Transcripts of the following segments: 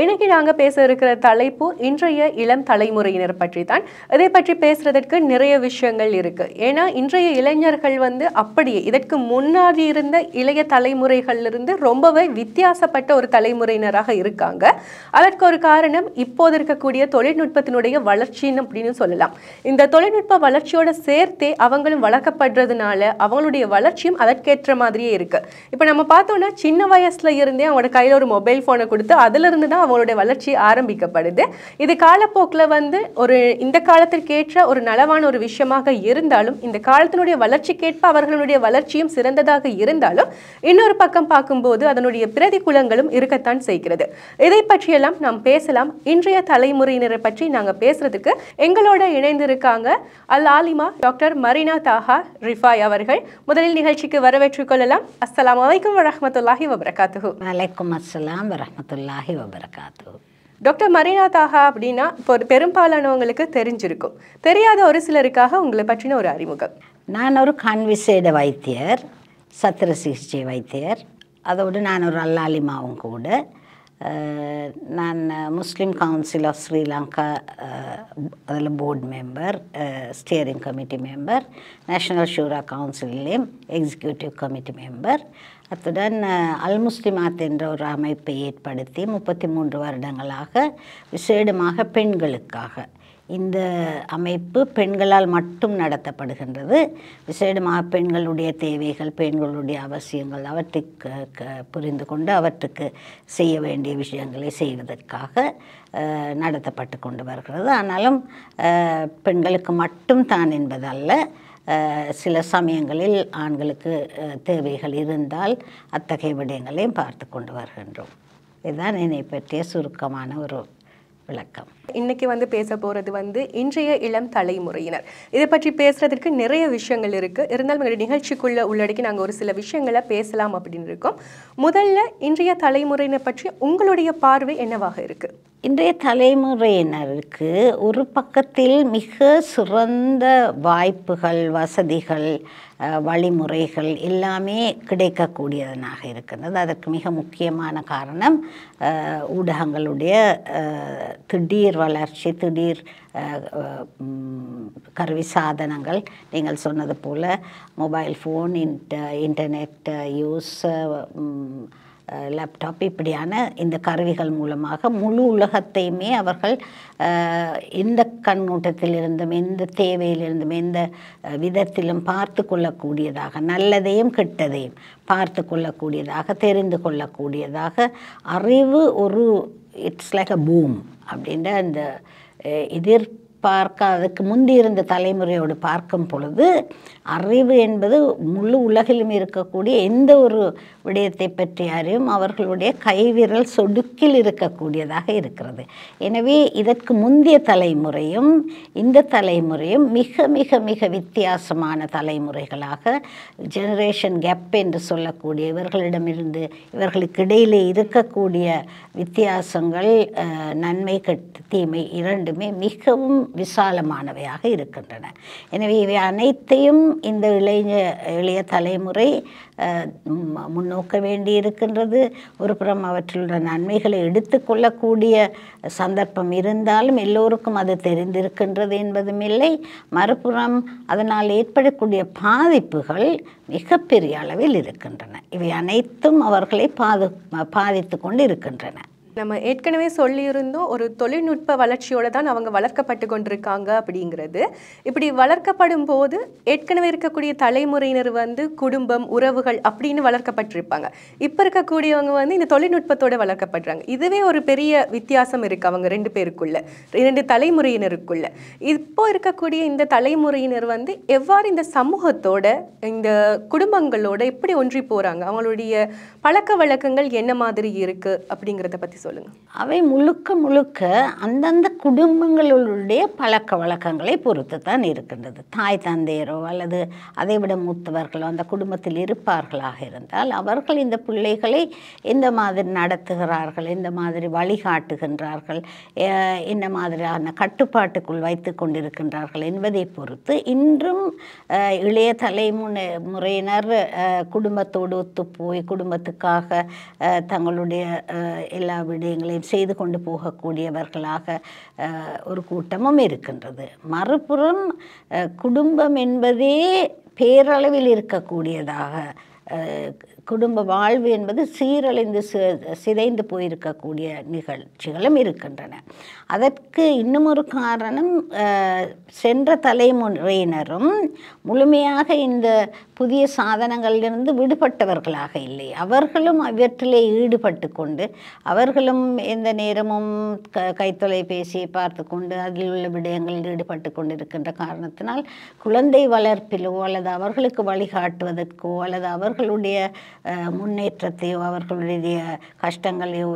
இன்னைக்கு நாங்கள் பேச இருக்கிற தலைப்பு இன்றைய இளம் தலைமுறையினர் பற்றி தான் இதை பற்றி பேசுறதற்கு நிறைய விஷயங்கள் இருக்கு ஏன்னா இன்றைய இளைஞர்கள் வந்து அப்படியே இதற்கு முன்னாடி இருந்த இளைய இருந்து ரொம்பவே வித்தியாசப்பட்ட ஒரு தலைமுறையினராக இருக்காங்க அதற்கு ஒரு காரணம் இப்போது இருக்கக்கூடிய தொழில்நுட்பத்தினுடைய வளர்ச்சின்னு அப்படின்னு சொல்லலாம் இந்த தொழில்நுட்ப வளர்ச்சியோட சேர்த்தே அவங்களும் வளர்க்கப்படுறதுனால அவங்களுடைய வளர்ச்சியும் அதற்கேற்ற மாதிரியே இருக்கு இப்போ நம்ம பார்த்தோம்னா சின்ன வயசுல இருந்தே அவங்களோட கையில் ஒரு மொபைல் ஃபோனை கொடுத்து அதுல இருந்து தான் தான் அவங்களுடைய வளர்ச்சி ஆரம்பிக்கப்படுது இது காலப்போக்கில் வந்து ஒரு இந்த காலத்திற்கேற்ற ஒரு நலவான ஒரு விஷயமாக இருந்தாலும் இந்த காலத்தினுடைய வளர்ச்சிக்கேற்ப அவர்களுடைய வளர்ச்சியும் சிறந்ததாக இருந்தாலும் இன்னொரு பக்கம் பார்க்கும்போது அதனுடைய பிரதிகுலங்களும் இருக்கத்தான் செய்கிறது இதை பற்றியெல்லாம் நாம் பேசலாம் இன்றைய தலைமுறையினரை பற்றி நாங்கள் பேசுறதுக்கு எங்களோட இணைந்திருக்காங்க அல் ஆலிமா டாக்டர் மரீனா தாஹா ரிஃபாய் அவர்கள் முதலில் நிகழ்ச்சிக்கு வரவேற்றுக் கொள்ளலாம் அஸ்லாம் வலைக்கம் வரமத்துல்லாஹி வபரகாத்து வலைக்கம் அஸ்லாம் வரமத்துல்லாஹி வபரகாத்து வரகாத்து டாக்டர் மரீனா தாகா அப்படின்னா இப்போ ஒரு பெரும்பாலானவங்களுக்கு தெரிஞ்சிருக்கும் தெரியாத ஒரு சிலருக்காக உங்களை பற்றின ஒரு அறிமுகம் நான் ஒரு கண் விசேட வைத்தியர் சத்திர சிகிச்சை வைத்தியர் அதோடு நான் ஒரு அல்லாலிமாவும் கூட நான் முஸ்லீம் கவுன்சில் ஆஃப் ஸ்ரீலங்கா அதில் board member steering committee member national ஷூரா கவுன்சிலேயும் எக்ஸிக்யூட்டிவ் கமிட்டி மெம்பர் அத்துடன் அல் முஸ்லிமாத் என்ற ஒரு அமைப்பை ஏற்படுத்தி முப்பத்தி மூன்று வருடங்களாக விசேடமாக பெண்களுக்காக இந்த அமைப்பு பெண்களால் மட்டும் நடத்தப்படுகின்றது விசேடமாக பெண்களுடைய தேவைகள் பெண்களுடைய அவசியங்கள் அவற்றுக்கு புரிந்து கொண்டு அவற்றுக்கு செய்ய வேண்டிய விஷயங்களை செய்வதற்காக நடத்தப்பட்டு கொண்டு வருகிறது ஆனாலும் பெண்களுக்கு மட்டும் தான் என்பதல்ல சில சமயங்களில் ஆண்களுக்கு தேவைகள் இருந்தால் அத்தகைய விடயங்களையும் பார்த்து கொண்டு வருகின்றோம் இதுதான் என்னை பற்றிய சுருக்கமான ஒரு விளக்கம் இன்னைக்கு வந்து பேச போகிறது வந்து இன்றைய இளம் தலைமுறையினர் இதை பற்றி பேசுகிறதுக்கு நிறைய விஷயங்கள் இருக்குது இருந்தாலும் எங்களுடைய நிகழ்ச்சிக்குள்ளே உள்ளடக்கி நாங்கள் ஒரு சில விஷயங்களை பேசலாம் அப்படின்னு இருக்கோம் முதல்ல இன்றைய தலைமுறையினர் பற்றி உங்களுடைய பார்வை என்னவாக இருக்கு இன்றைய தலைமுறையினருக்கு ஒரு பக்கத்தில் மிக சிறந்த வாய்ப்புகள் வசதிகள் வழிமுறைகள் எல்லாமே கிடைக்கக்கூடியதனாக இருக்கின்றது அதற்கு மிக முக்கியமான காரணம் ஊடகங்களுடைய திடீர் வளர்ச்சி திடீர் கருவி சாதனங்கள் நீங்கள் சொன்னது போல் மொபைல் ஃபோன் இன்ட இன்டர்நெட் யூஸ் லேப்டாப் இப்படியான இந்த கருவிகள் மூலமாக முழு உலகத்தையுமே அவர்கள் எந்த கண்ணோட்டத்திலிருந்தும் எந்த தேவையிலிருந்தும் எந்த விதத்திலும் பார்த்து கொள்ளக்கூடியதாக நல்லதையும் கெட்டதையும் பார்த்து கொள்ளக்கூடியதாக தெரிந்து கொள்ளக்கூடியதாக அறிவு ஒரு இட்ஸ் லைக் அ பூம் அப்படின்ற அந்த எதிர்பார்க்க அதுக்கு முந்தி இருந்த தலைமுறையோடு பார்க்கும் பொழுது அறிவு என்பது முழு உலகிலும் இருக்கக்கூடிய எந்த ஒரு விடயத்தை பற்றி அறியும் அவர்களுடைய கைவிரல் சொடுக்கில் இருக்கக்கூடியதாக இருக்கிறது எனவே இதற்கு முந்தைய தலைமுறையும் இந்த தலைமுறையும் மிக மிக மிக வித்தியாசமான தலைமுறைகளாக ஜெனரேஷன் கேப் என்று சொல்லக்கூடிய இவர்களிடமிருந்து இவர்களுக்கு இடையிலே இருக்கக்கூடிய வித்தியாசங்கள் நன்மை கெட்டு தீமை இரண்டுமே மிகவும் விசாலமானவையாக இருக்கின்றன எனவே இவை அனைத்தையும் இந்த இளைய இளைய தலைமுறை முன்னோக்க வேண்டி இருக்கின்றது ஒரு புறம் நன்மைகளை எடுத்துக்கொள்ளக்கூடிய சந்தர்ப்பம் இருந்தாலும் எல்லோருக்கும் அது தெரிந்திருக்கின்றது என்பதும் இல்லை மறுபுறம் அதனால் ஏற்படக்கூடிய பாதிப்புகள் மிகப்பெரிய அளவில் இருக்கின்றன இவை அனைத்தும் அவர்களை பாது பாதித்து கொண்டு இருக்கின்றன நம்ம ஏற்கனவே சொல்லியிருந்தோம் ஒரு தொழில்நுட்ப வளர்ச்சியோடு தான் அவங்க வளர்க்கப்பட்டு கொண்டிருக்காங்க அப்படிங்கிறது இப்படி வளர்க்கப்படும் போது ஏற்கனவே இருக்கக்கூடிய தலைமுறையினர் வந்து குடும்பம் உறவுகள் அப்படின்னு வளர்க்கப்பட்டிருப்பாங்க இப்போ இருக்கக்கூடியவங்க வந்து இந்த தொழில்நுட்பத்தோடு வளர்க்கப்படுறாங்க இதுவே ஒரு பெரிய வித்தியாசம் இருக்குது அவங்க ரெண்டு பேருக்குள்ள ரெண்டு தலைமுறையினருக்குள்ள இப்போ இருக்கக்கூடிய இந்த தலைமுறையினர் வந்து எவ்வாறு இந்த சமூகத்தோட இந்த குடும்பங்களோட எப்படி ஒன்றி போகிறாங்க அவங்களுடைய பழக்க வழக்கங்கள் என்ன மாதிரி இருக்குது அப்படிங்கிறத பற்றி சொல்லுங்கள் அவை முழுக்க முழுக்க அந்தந்த குடும்பங்களுடைய பழக்க வழக்கங்களை பொறுத்து தான் இருக்கின்றது தாய் தந்தையரோ அல்லது அதை விட மூத்தவர்களோ அந்த குடும்பத்தில் இருப்பார்களாக இருந்தால் அவர்கள் இந்த பிள்ளைகளை எந்த மாதிரி நடத்துகிறார்கள் இந்த மாதிரி வழிகாட்டுகின்றார்கள் என்ன மாதிரியான கட்டுப்பாட்டுக்குள் வைத்து கொண்டிருக்கின்றார்கள் என்பதை பொறுத்து இன்றும் இளைய தலைமுறை முறையினர் குடும்பத்தோடு ஒத்து போய் குடும்பத்துக்கு அதற்காக தங்களுடைய எல்லா விடயங்களையும் செய்து கொண்டு போகக்கூடியவர்களாக ஒரு கூட்டமும் இருக்கின்றது மறுபுறம் குடும்பம் என்பதே பேரளவில் இருக்கக்கூடியதாக குடும்ப வாழ்வு என்பது சீரழிந்து சிதைந்து போயிருக்கக்கூடிய நிகழ்ச்சிகளும் இருக்கின்றன அதற்கு இன்னுமொரு காரணம் சென்ற தலைமுறையினரும் முழுமையாக இந்த புதிய சாதனங்களிலிருந்து விடுபட்டவர்களாக இல்லை அவர்களும் அவற்றிலே ஈடுபட்டு கொண்டு அவர்களும் எந்த நேரமும் க கைத்தொலைபேசியை பார்த்து கொண்டு அதில் உள்ள விடயங்களில் ஈடுபட்டு கொண்டிருக்கின்ற காரணத்தினால் குழந்தை வளர்ப்பிலோ அல்லது அவர்களுக்கு வழிகாட்டுவதற்கோ அல்லது அவர்களுடைய முன்னேற்றத்தையோ அவர்களுடைய கஷ்டங்களையோ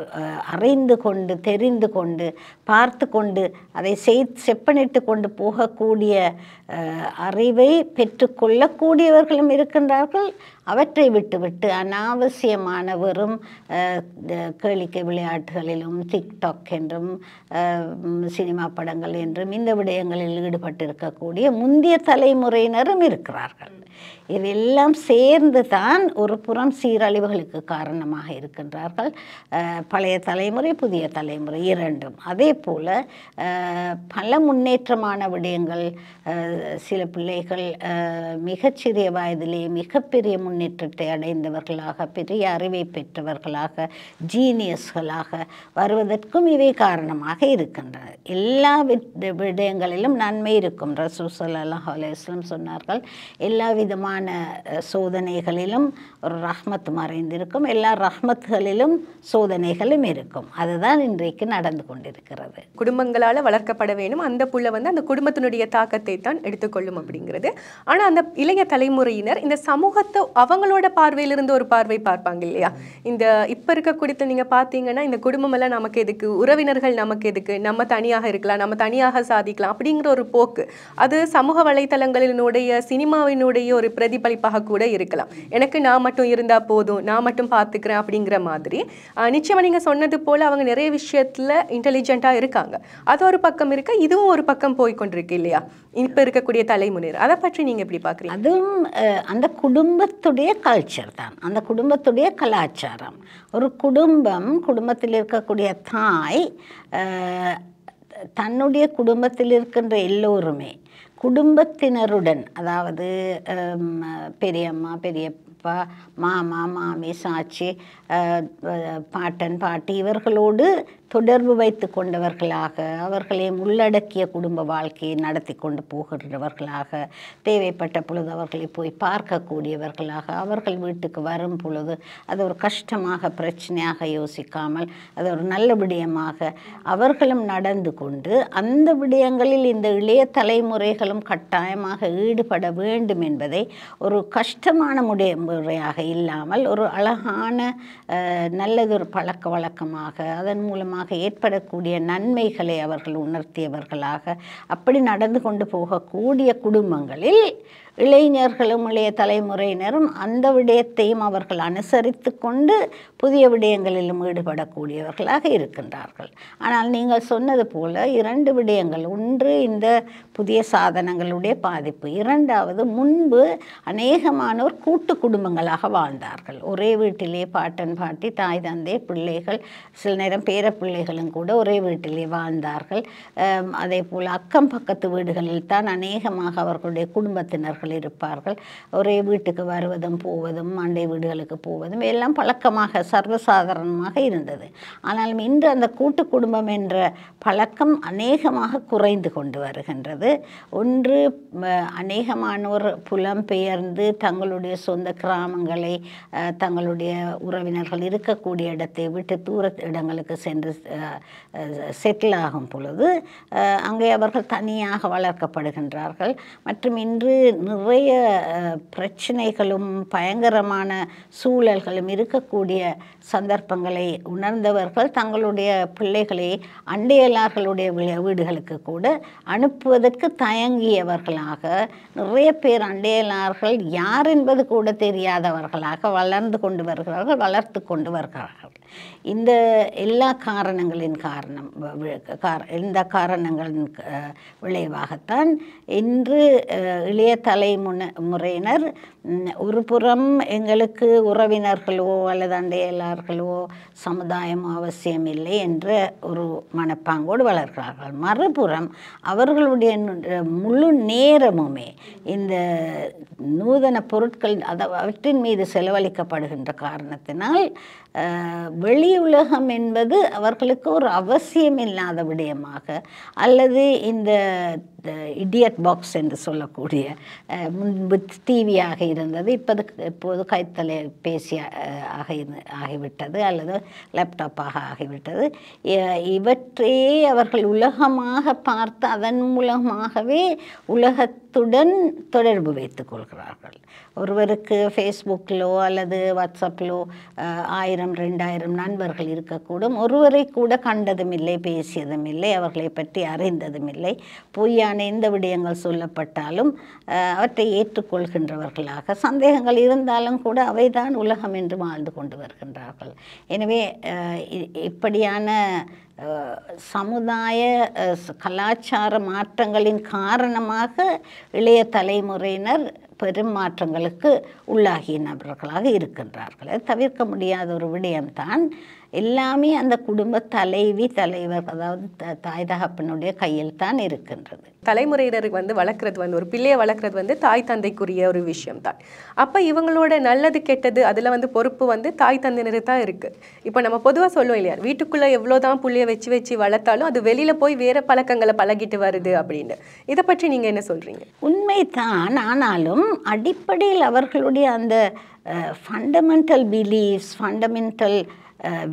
அறிந்து கொண்டு தெரிந்து கொண்டு பார்த்து கொண்டு அதை செய் செப்பனிட்டு கொண்டு போகக்கூடிய அறிவை பெற்றுக்கொள்ளக்கூடியவர்களும் இருக்கின்றார்கள் அவற்றை விட்டுவிட்டு அனாவசியமான வெறும் கேளிக்கை விளையாட்டுகளிலும் டிக்டாக் என்றும் சினிமா படங்கள் என்றும் இந்த விடயங்களில் ஈடுபட்டிருக்கக்கூடிய முந்தைய தலைமுறையினரும் இருக்கிறார்கள் இதெல்லாம் சேர்ந்து தான் ஒரு புறம் சீரழிவுகளுக்கு காரணமாக இருக்கின்றார்கள் பழைய தலைமுறை புதிய தலைமுறை இரண்டும் அதே போல் பல முன்னேற்றமான விடயங்கள் சில பிள்ளைகள் மிகச்சிறிய வயதிலேயே மிகப்பெரிய முன் முன்னேற்றத்தை அடைந்தவர்களாக பெரிய அறிவை பெற்றவர்களாக ஜீனியஸ்களாக வருவதற்கும் இவை காரணமாக இருக்கின்றன எல்லா விடயங்களிலும் நன்மை இருக்கும் ரசூசல்லாஹ் அலுவலம் சொன்னார்கள் எல்லா விதமான சோதனைகளிலும் ஒரு ரஹ்மத் மறைந்திருக்கும் எல்லா ரஹ்மத்துகளிலும் சோதனைகளும் இருக்கும் அதுதான் இன்றைக்கு நடந்து கொண்டிருக்கிறது குடும்பங்களால் வளர்க்கப்பட வேணும் அந்த புள்ள வந்து அந்த குடும்பத்தினுடைய தாக்கத்தை தான் எடுத்துக்கொள்ளும் அப்படிங்கிறது ஆனால் அந்த இளைய தலைமுறையினர் இந்த சமூகத்தை அவங்களோட பார்வையிலிருந்து ஒரு பார்வை பார்ப்பாங்க இல்லையா இந்த இப்போ இருக்க குடித்த நீங்கள் பார்த்தீங்கன்னா இந்த குடும்பமெல்லாம் நமக்கு எதுக்கு உறவினர்கள் நமக்கு எதுக்கு நம்ம தனியாக இருக்கலாம் நம்ம தனியாக சாதிக்கலாம் அப்படிங்கிற ஒரு போக்கு அது சமூக வலைத்தளங்களினுடைய சினிமாவினுடைய ஒரு பிரதிபலிப்பாக கூட இருக்கலாம் எனக்கு நான் மட்டும் இருந்தால் போதும் நான் மட்டும் பார்த்துக்கிறேன் அப்படிங்கிற மாதிரி நிச்சயமாக நீங்கள் சொன்னது போல் அவங்க நிறைய விஷயத்தில் இன்டெலிஜென்ட்டாக இருக்காங்க அது ஒரு பக்கம் இருக்க இதுவும் ஒரு பக்கம் போய் கொண்டிருக்கு இல்லையா இப்போ இருக்கக்கூடிய தலைமுறையினர் அதை பற்றி நீங்கள் எப்படி பார்க்குறீங்க அதுவும் அந்த குடும்பத்துடைய கல்ச்சர் தான் அந்த குடும்பத்துடைய கலாச்சாரம் ஒரு குடும்பம் குடும்பத்தில் இருக்கக்கூடிய தாய் தன்னுடைய குடும்பத்தில் இருக்கின்ற எல்லோருமே குடும்பத்தினருடன் அதாவது பெரியம்மா பெரியப்பா மாமா மாமி சாட்சி பாட்டன் பாட்டி இவர்களோடு தொடர்பு வைத்து கொண்டவர்களாக அவர்களை உள்ளடக்கிய குடும்ப வாழ்க்கையை நடத்தி கொண்டு போகின்றவர்களாக தேவைப்பட்ட பொழுது அவர்களை போய் பார்க்கக்கூடியவர்களாக அவர்கள் வீட்டுக்கு வரும் பொழுது அது ஒரு கஷ்டமாக பிரச்சனையாக யோசிக்காமல் அது ஒரு நல்ல விடயமாக அவர்களும் நடந்து கொண்டு அந்த விடயங்களில் இந்த இளைய தலைமுறைகளும் கட்டாயமாக ஈடுபட வேண்டும் என்பதை ஒரு கஷ்டமான முடைய முறையாக இல்லாமல் ஒரு அழகான நல்லதொரு பழக்க வழக்கமாக அதன் மூலமாக மூலமாக ஏற்படக்கூடிய நன்மைகளை அவர்கள் உணர்த்தியவர்களாக அப்படி நடந்து கொண்டு போகக்கூடிய குடும்பங்களில் இளைஞர்களும் இளைய தலைமுறையினரும் அந்த விடயத்தையும் அவர்கள் அனுசரித்து கொண்டு புதிய விடயங்களிலும் ஈடுபடக்கூடியவர்களாக இருக்கின்றார்கள் ஆனால் நீங்கள் சொன்னது போல இரண்டு விடயங்கள் ஒன்று இந்த புதிய சாதனங்களுடைய பாதிப்பு இரண்டாவது முன்பு அநேகமானோர் கூட்டு குடும்பங்களாக வாழ்ந்தார்கள் ஒரே வீட்டிலே பாட்டன் பாட்டி தாய் தந்தை பிள்ளைகள் சில நேரம் பேர பிள்ளைகளும் கூட ஒரே வீட்டிலே வாழ்ந்தார்கள் அதே போல் அக்கம் பக்கத்து வீடுகளில் தான் அநேகமாக அவர்களுடைய குடும்பத்தினர்கள் அவர்கள் இருப்பார்கள் ஒரே வீட்டுக்கு வருவதும் போவதும் அண்டை வீடுகளுக்கு போவதும் எல்லாம் பழக்கமாக சர்வசாதாரணமாக இருந்தது ஆனாலும் இன்று அந்த கூட்டு குடும்பம் என்ற பழக்கம் அநேகமாக குறைந்து கொண்டு வருகின்றது ஒன்று அநேகமானோர் புலம்பெயர்ந்து தங்களுடைய சொந்த கிராமங்களை தங்களுடைய உறவினர்கள் இருக்கக்கூடிய இடத்தை விட்டு தூர இடங்களுக்கு சென்று செட்டில் ஆகும் பொழுது அங்கே அவர்கள் தனியாக வளர்க்கப்படுகின்றார்கள் மற்றும் இன்று நிறைய பிரச்சனைகளும் பயங்கரமான சூழல்களும் இருக்கக்கூடிய சந்தர்ப்பங்களை உணர்ந்தவர்கள் தங்களுடைய பிள்ளைகளை அண்டையலார்களுடைய வீடுகளுக்கு கூட அனுப்புவதற்கு தயங்கியவர்களாக நிறைய பேர் அண்டையலார்கள் யார் என்பது கூட தெரியாதவர்களாக வளர்ந்து கொண்டு வருகிறார்கள் வளர்த்து கொண்டு வருகிறார்கள் இந்த எல்லா காரணங்களின் காரணம் இந்த காரணங்களின் விளைவாகத்தான் இன்று இளைய தலை முன முறையினர் ஒரு புறம் எங்களுக்கு உறவினர்களோ அல்லது அண்டையலார்களோ சமுதாயம் அவசியம் இல்லை என்ற ஒரு மனப்பாங்கோடு வளர்கிறார்கள் மறுபுறம் அவர்களுடைய முழு நேரமுமே இந்த நூதன பொருட்கள் அதை அவற்றின் மீது செலவழிக்கப்படுகின்ற காரணத்தினால் வெளி உலகம் என்பது அவர்களுக்கு ஒரு அவசியம் இல்லாத விடயமாக அல்லது இந்த இடியட் பாக்ஸ் என்று சொல்லக்கூடிய முன்பு டிவியாக இருந்தது இப்போது இப்போது கைத்தலை பேசி ஆகி ஆகிவிட்டது அல்லது லேப்டாப்பாக ஆகிவிட்டது இவற்றே அவர்கள் உலகமாக பார்த்து அதன் மூலமாகவே உலகத்துடன் தொடர்பு வைத்துக் கொள்கிறார்கள் ஒருவருக்கு ஃபேஸ்புக்கிலோ அல்லது வாட்ஸ்அப்பிலோ ஆயிரம் ரெண்டாயிரம் நண்பர்கள் இருக்கக்கூடும் ஒருவரை கூட கண்டதும் இல்லை பேசியதும் இல்லை அவர்களை பற்றி அறிந்ததும் இல்லை பொய்யான எந்த விடயங்கள் சொல்லப்பட்டாலும் அவற்றை ஏற்றுக்கொள்கின்றவர்களாக ரீதியாக சந்தேகங்கள் இருந்தாலும் கூட அவைதான் உலகம் என்று வாழ்ந்து கொண்டு வருகின்றார்கள் எனவே இப்படியான சமுதாய கலாச்சார மாற்றங்களின் காரணமாக இளைய தலைமுறையினர் பெரும் மாற்றங்களுக்கு உள்ளாகிய நபர்களாக இருக்கின்றார்கள் தவிர்க்க முடியாத ஒரு விடயம்தான் எல்லாமே அந்த குடும்ப தலைவி தலைவர் அதாவது தாய் தகப்பனுடைய கையில் தான் இருக்கின்றது தலைமுறையினருக்கு வந்து வளர்க்குறது வந்து ஒரு பிள்ளையை வளர்க்குறது வந்து தாய் தந்தைக்குரிய ஒரு விஷயம் தான் அப்போ இவங்களோட நல்லது கெட்டது அதில் வந்து பொறுப்பு வந்து தாய் தந்தையினரு தான் இருக்குது இப்போ நம்ம பொதுவாக சொல்லுவோம் இல்லையா வீட்டுக்குள்ளே எவ்வளோ தான் புள்ளியை வச்சு வச்சு வளர்த்தாலும் அது வெளியில் போய் வேறு பழக்கங்களை பழகிட்டு வருது அப்படின்னு இதை பற்றி நீங்கள் என்ன சொல்கிறீங்க உண்மை தான் ஆனாலும் அடிப்படையில் அவர்களுடைய அந்த ஃபண்டமெண்டல் பிலீஃப்ஸ் ஃபண்டமெண்டல்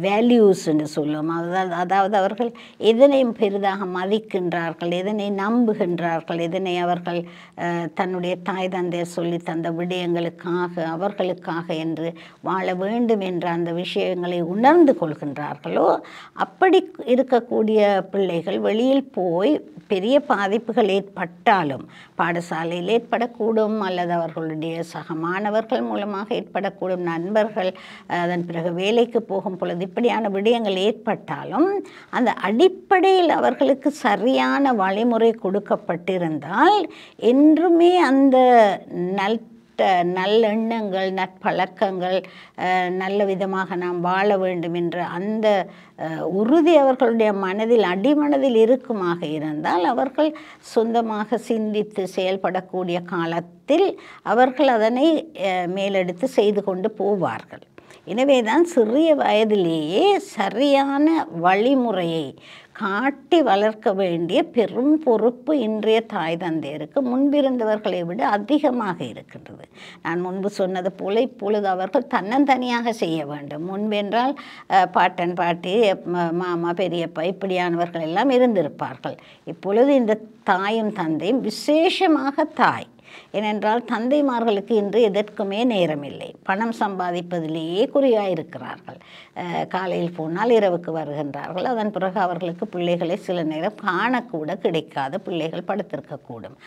வேல்யூஸ்ன்னு சொல்லும் அதாவது அதாவது அவர்கள் எதனையும் பெரிதாக மதிக்கின்றார்கள் எதனை நம்புகின்றார்கள் எதனை அவர்கள் தன்னுடைய தாய் தந்தையர் சொல்லி தந்த விடயங்களுக்காக அவர்களுக்காக என்று வாழ வேண்டும் என்ற அந்த விஷயங்களை உணர்ந்து கொள்கின்றார்களோ அப்படி இருக்கக்கூடிய பிள்ளைகள் வெளியில் போய் பெரிய பாதிப்புகள் ஏற்பட்டாலும் பாடசாலையில் ஏற்படக்கூடும் அல்லது அவர்களுடைய சக மாணவர்கள் மூலமாக ஏற்படக்கூடும் நண்பர்கள் அதன் பிறகு வேலைக்கு போகும் இருக்கும் பொழுது இப்படியான விடயங்கள் ஏற்பட்டாலும் அந்த அடிப்படையில் அவர்களுக்கு சரியான வழிமுறை கொடுக்கப்பட்டிருந்தால் என்றுமே அந்த நல் நல்லெண்ணங்கள் நற்பழக்கங்கள் நல்ல விதமாக நாம் வாழ வேண்டும் என்ற அந்த உறுதி அவர்களுடைய மனதில் அடிமனதில் இருக்குமாக இருந்தால் அவர்கள் சொந்தமாக சிந்தித்து செயல்படக்கூடிய காலத்தில் அவர்கள் அதனை மேலெடுத்து செய்து கொண்டு போவார்கள் எனவே தான் சிறிய வயதிலேயே சரியான வழிமுறையை காட்டி வளர்க்க வேண்டிய பெரும் பொறுப்பு இன்றைய தாய் தந்தையருக்கு முன்பிருந்தவர்களை விட அதிகமாக இருக்கின்றது நான் முன்பு சொன்னது போல இப்பொழுது அவர்கள் தன்னந்தனியாக செய்ய வேண்டும் முன்பென்றால் பாட்டன் பாட்டி மாமா பெரியப்பா இப்படியானவர்கள் எல்லாம் இருந்திருப்பார்கள் இப்பொழுது இந்த தாயும் தந்தையும் விசேஷமாக தாய் ஏனென்றால் தந்தைமார்களுக்கு இன்று எதற்குமே நேரமில்லை பணம் சம்பாதிப்பதிலேயே குறியாயிருக்கிறார்கள் காலையில் போனால் இரவுக்கு வருகின்றார்கள் அதன் பிறகு அவர்களுக்கு பிள்ளைகளை சில நேரம் காணக்கூட கிடைக்காத பிள்ளைகள் படுத்திருக்கக்கூடும்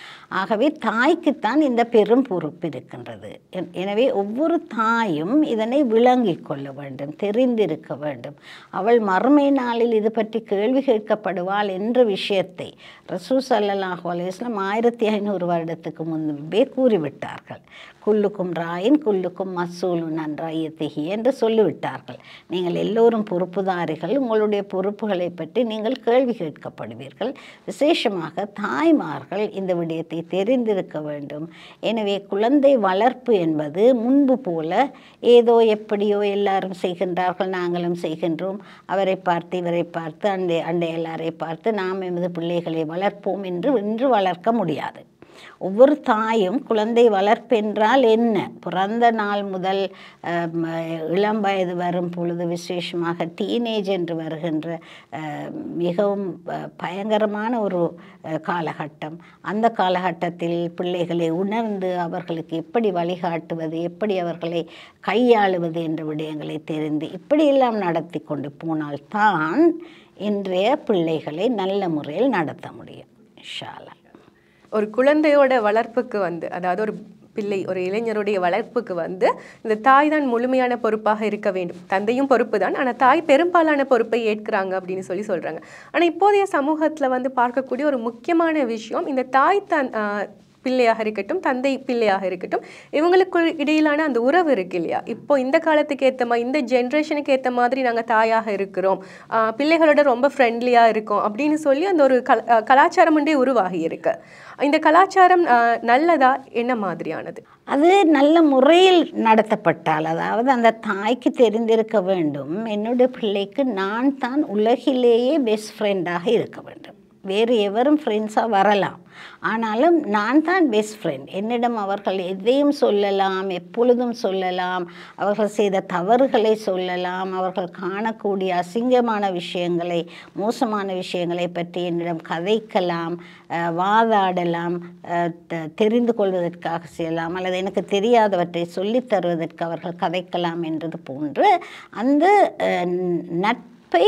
ஆகவே தாய்க்குத்தான் இந்த பெரும் பொறுப்பு இருக்கின்றது எனவே ஒவ்வொரு தாயும் இதனை விளங்கிக் கொள்ள வேண்டும் தெரிந்திருக்க வேண்டும் அவள் மறுமை நாளில் இது பற்றி கேள்வி கேட்கப்படுவாள் என்ற விஷயத்தை ரசூ சல்லாஹ் ஆயிரத்தி ஐநூறு வருடத்துக்கு முன்பு முன்பே கூறிவிட்டார்கள் குல்லுக்கும் ராயின் குல்லுக்கும் மசூலு நன்றாய் திகி என்று சொல்லிவிட்டார்கள் நீங்கள் எல்லோரும் பொறுப்புதாரிகள் உங்களுடைய பொறுப்புகளை பற்றி நீங்கள் கேள்வி கேட்கப்படுவீர்கள் விசேஷமாக தாய்மார்கள் இந்த விடயத்தை தெரிந்திருக்க வேண்டும் எனவே குழந்தை வளர்ப்பு என்பது முன்பு போல ஏதோ எப்படியோ எல்லாரும் செய்கின்றார்கள் நாங்களும் செய்கின்றோம் அவரை பார்த்து இவரை பார்த்து அண்டை அண்டை எல்லாரை பார்த்து நாம் எமது பிள்ளைகளை வளர்ப்போம் என்று இன்று வளர்க்க முடியாது ஒவ்வொரு தாயும் குழந்தை வளர்ப்பென்றால் என்ன பிறந்த நாள் முதல் இளம் வயது வரும் பொழுது விசேஷமாக டீனேஜ் என்று வருகின்ற மிகவும் பயங்கரமான ஒரு காலகட்டம் அந்த காலகட்டத்தில் பிள்ளைகளை உணர்ந்து அவர்களுக்கு எப்படி வழிகாட்டுவது எப்படி அவர்களை கையாளுவது என்ற விடயங்களை தெரிந்து இப்படியெல்லாம் நடத்தி கொண்டு போனால்தான் இன்றைய பிள்ளைகளை நல்ல முறையில் நடத்த முடியும் ஷாலா ஒரு குழந்தையோட வளர்ப்புக்கு வந்து அதாவது ஒரு பிள்ளை ஒரு இளைஞருடைய வளர்ப்புக்கு வந்து இந்த தாய் தான் முழுமையான பொறுப்பாக இருக்க வேண்டும் தந்தையும் பொறுப்பு தான் ஆனால் தாய் பெரும்பாலான பொறுப்பை ஏற்கிறாங்க அப்படின்னு சொல்லி சொல்கிறாங்க ஆனால் இப்போதைய சமூகத்தில் வந்து பார்க்கக்கூடிய ஒரு முக்கியமான விஷயம் இந்த தாய் தன் பிள்ளையாக இருக்கட்டும் தந்தை பிள்ளையாக இருக்கட்டும் இவங்களுக்குள் இடையிலான அந்த உறவு இருக்கு இல்லையா இப்போ இந்த காலத்துக்கு ஏற்ற மாதிரி இந்த ஜென்ரேஷனுக்கு ஏற்ற மாதிரி நாங்கள் தாயாக இருக்கிறோம் பிள்ளைகளோட ரொம்ப ஃப்ரெண்ட்லியாக இருக்கோம் அப்படின்னு சொல்லி அந்த ஒரு கல கலாச்சாரம் ஒன்றே உருவாகி இருக்கு இந்த கலாச்சாரம் நல்லதா என்ன மாதிரியானது அது நல்ல முறையில் நடத்தப்பட்டால் அதாவது அந்த தாய்க்கு தெரிந்திருக்க வேண்டும் என்னுடைய பிள்ளைக்கு நான் தான் உலகிலேயே பெஸ்ட் ஃப்ரெண்டாக இருக்க வேண்டும் வேறு எவரும் ஃப்ரெண்ட்ஸாக வரலாம் ஆனாலும் நான் தான் பெஸ்ட் ஃப்ரெண்ட் என்னிடம் அவர்கள் எதையும் சொல்லலாம் எப்பொழுதும் சொல்லலாம் அவர்கள் செய்த தவறுகளை சொல்லலாம் அவர்கள் காணக்கூடிய அசிங்கமான விஷயங்களை மோசமான விஷயங்களை பற்றி என்னிடம் கதைக்கலாம் வாதாடலாம் தெரிந்து கொள்வதற்காக செய்யலாம் அல்லது எனக்கு தெரியாதவற்றை சொல்லித்தருவதற்கு அவர்கள் கதைக்கலாம் என்றது போன்று அந்த நட்பை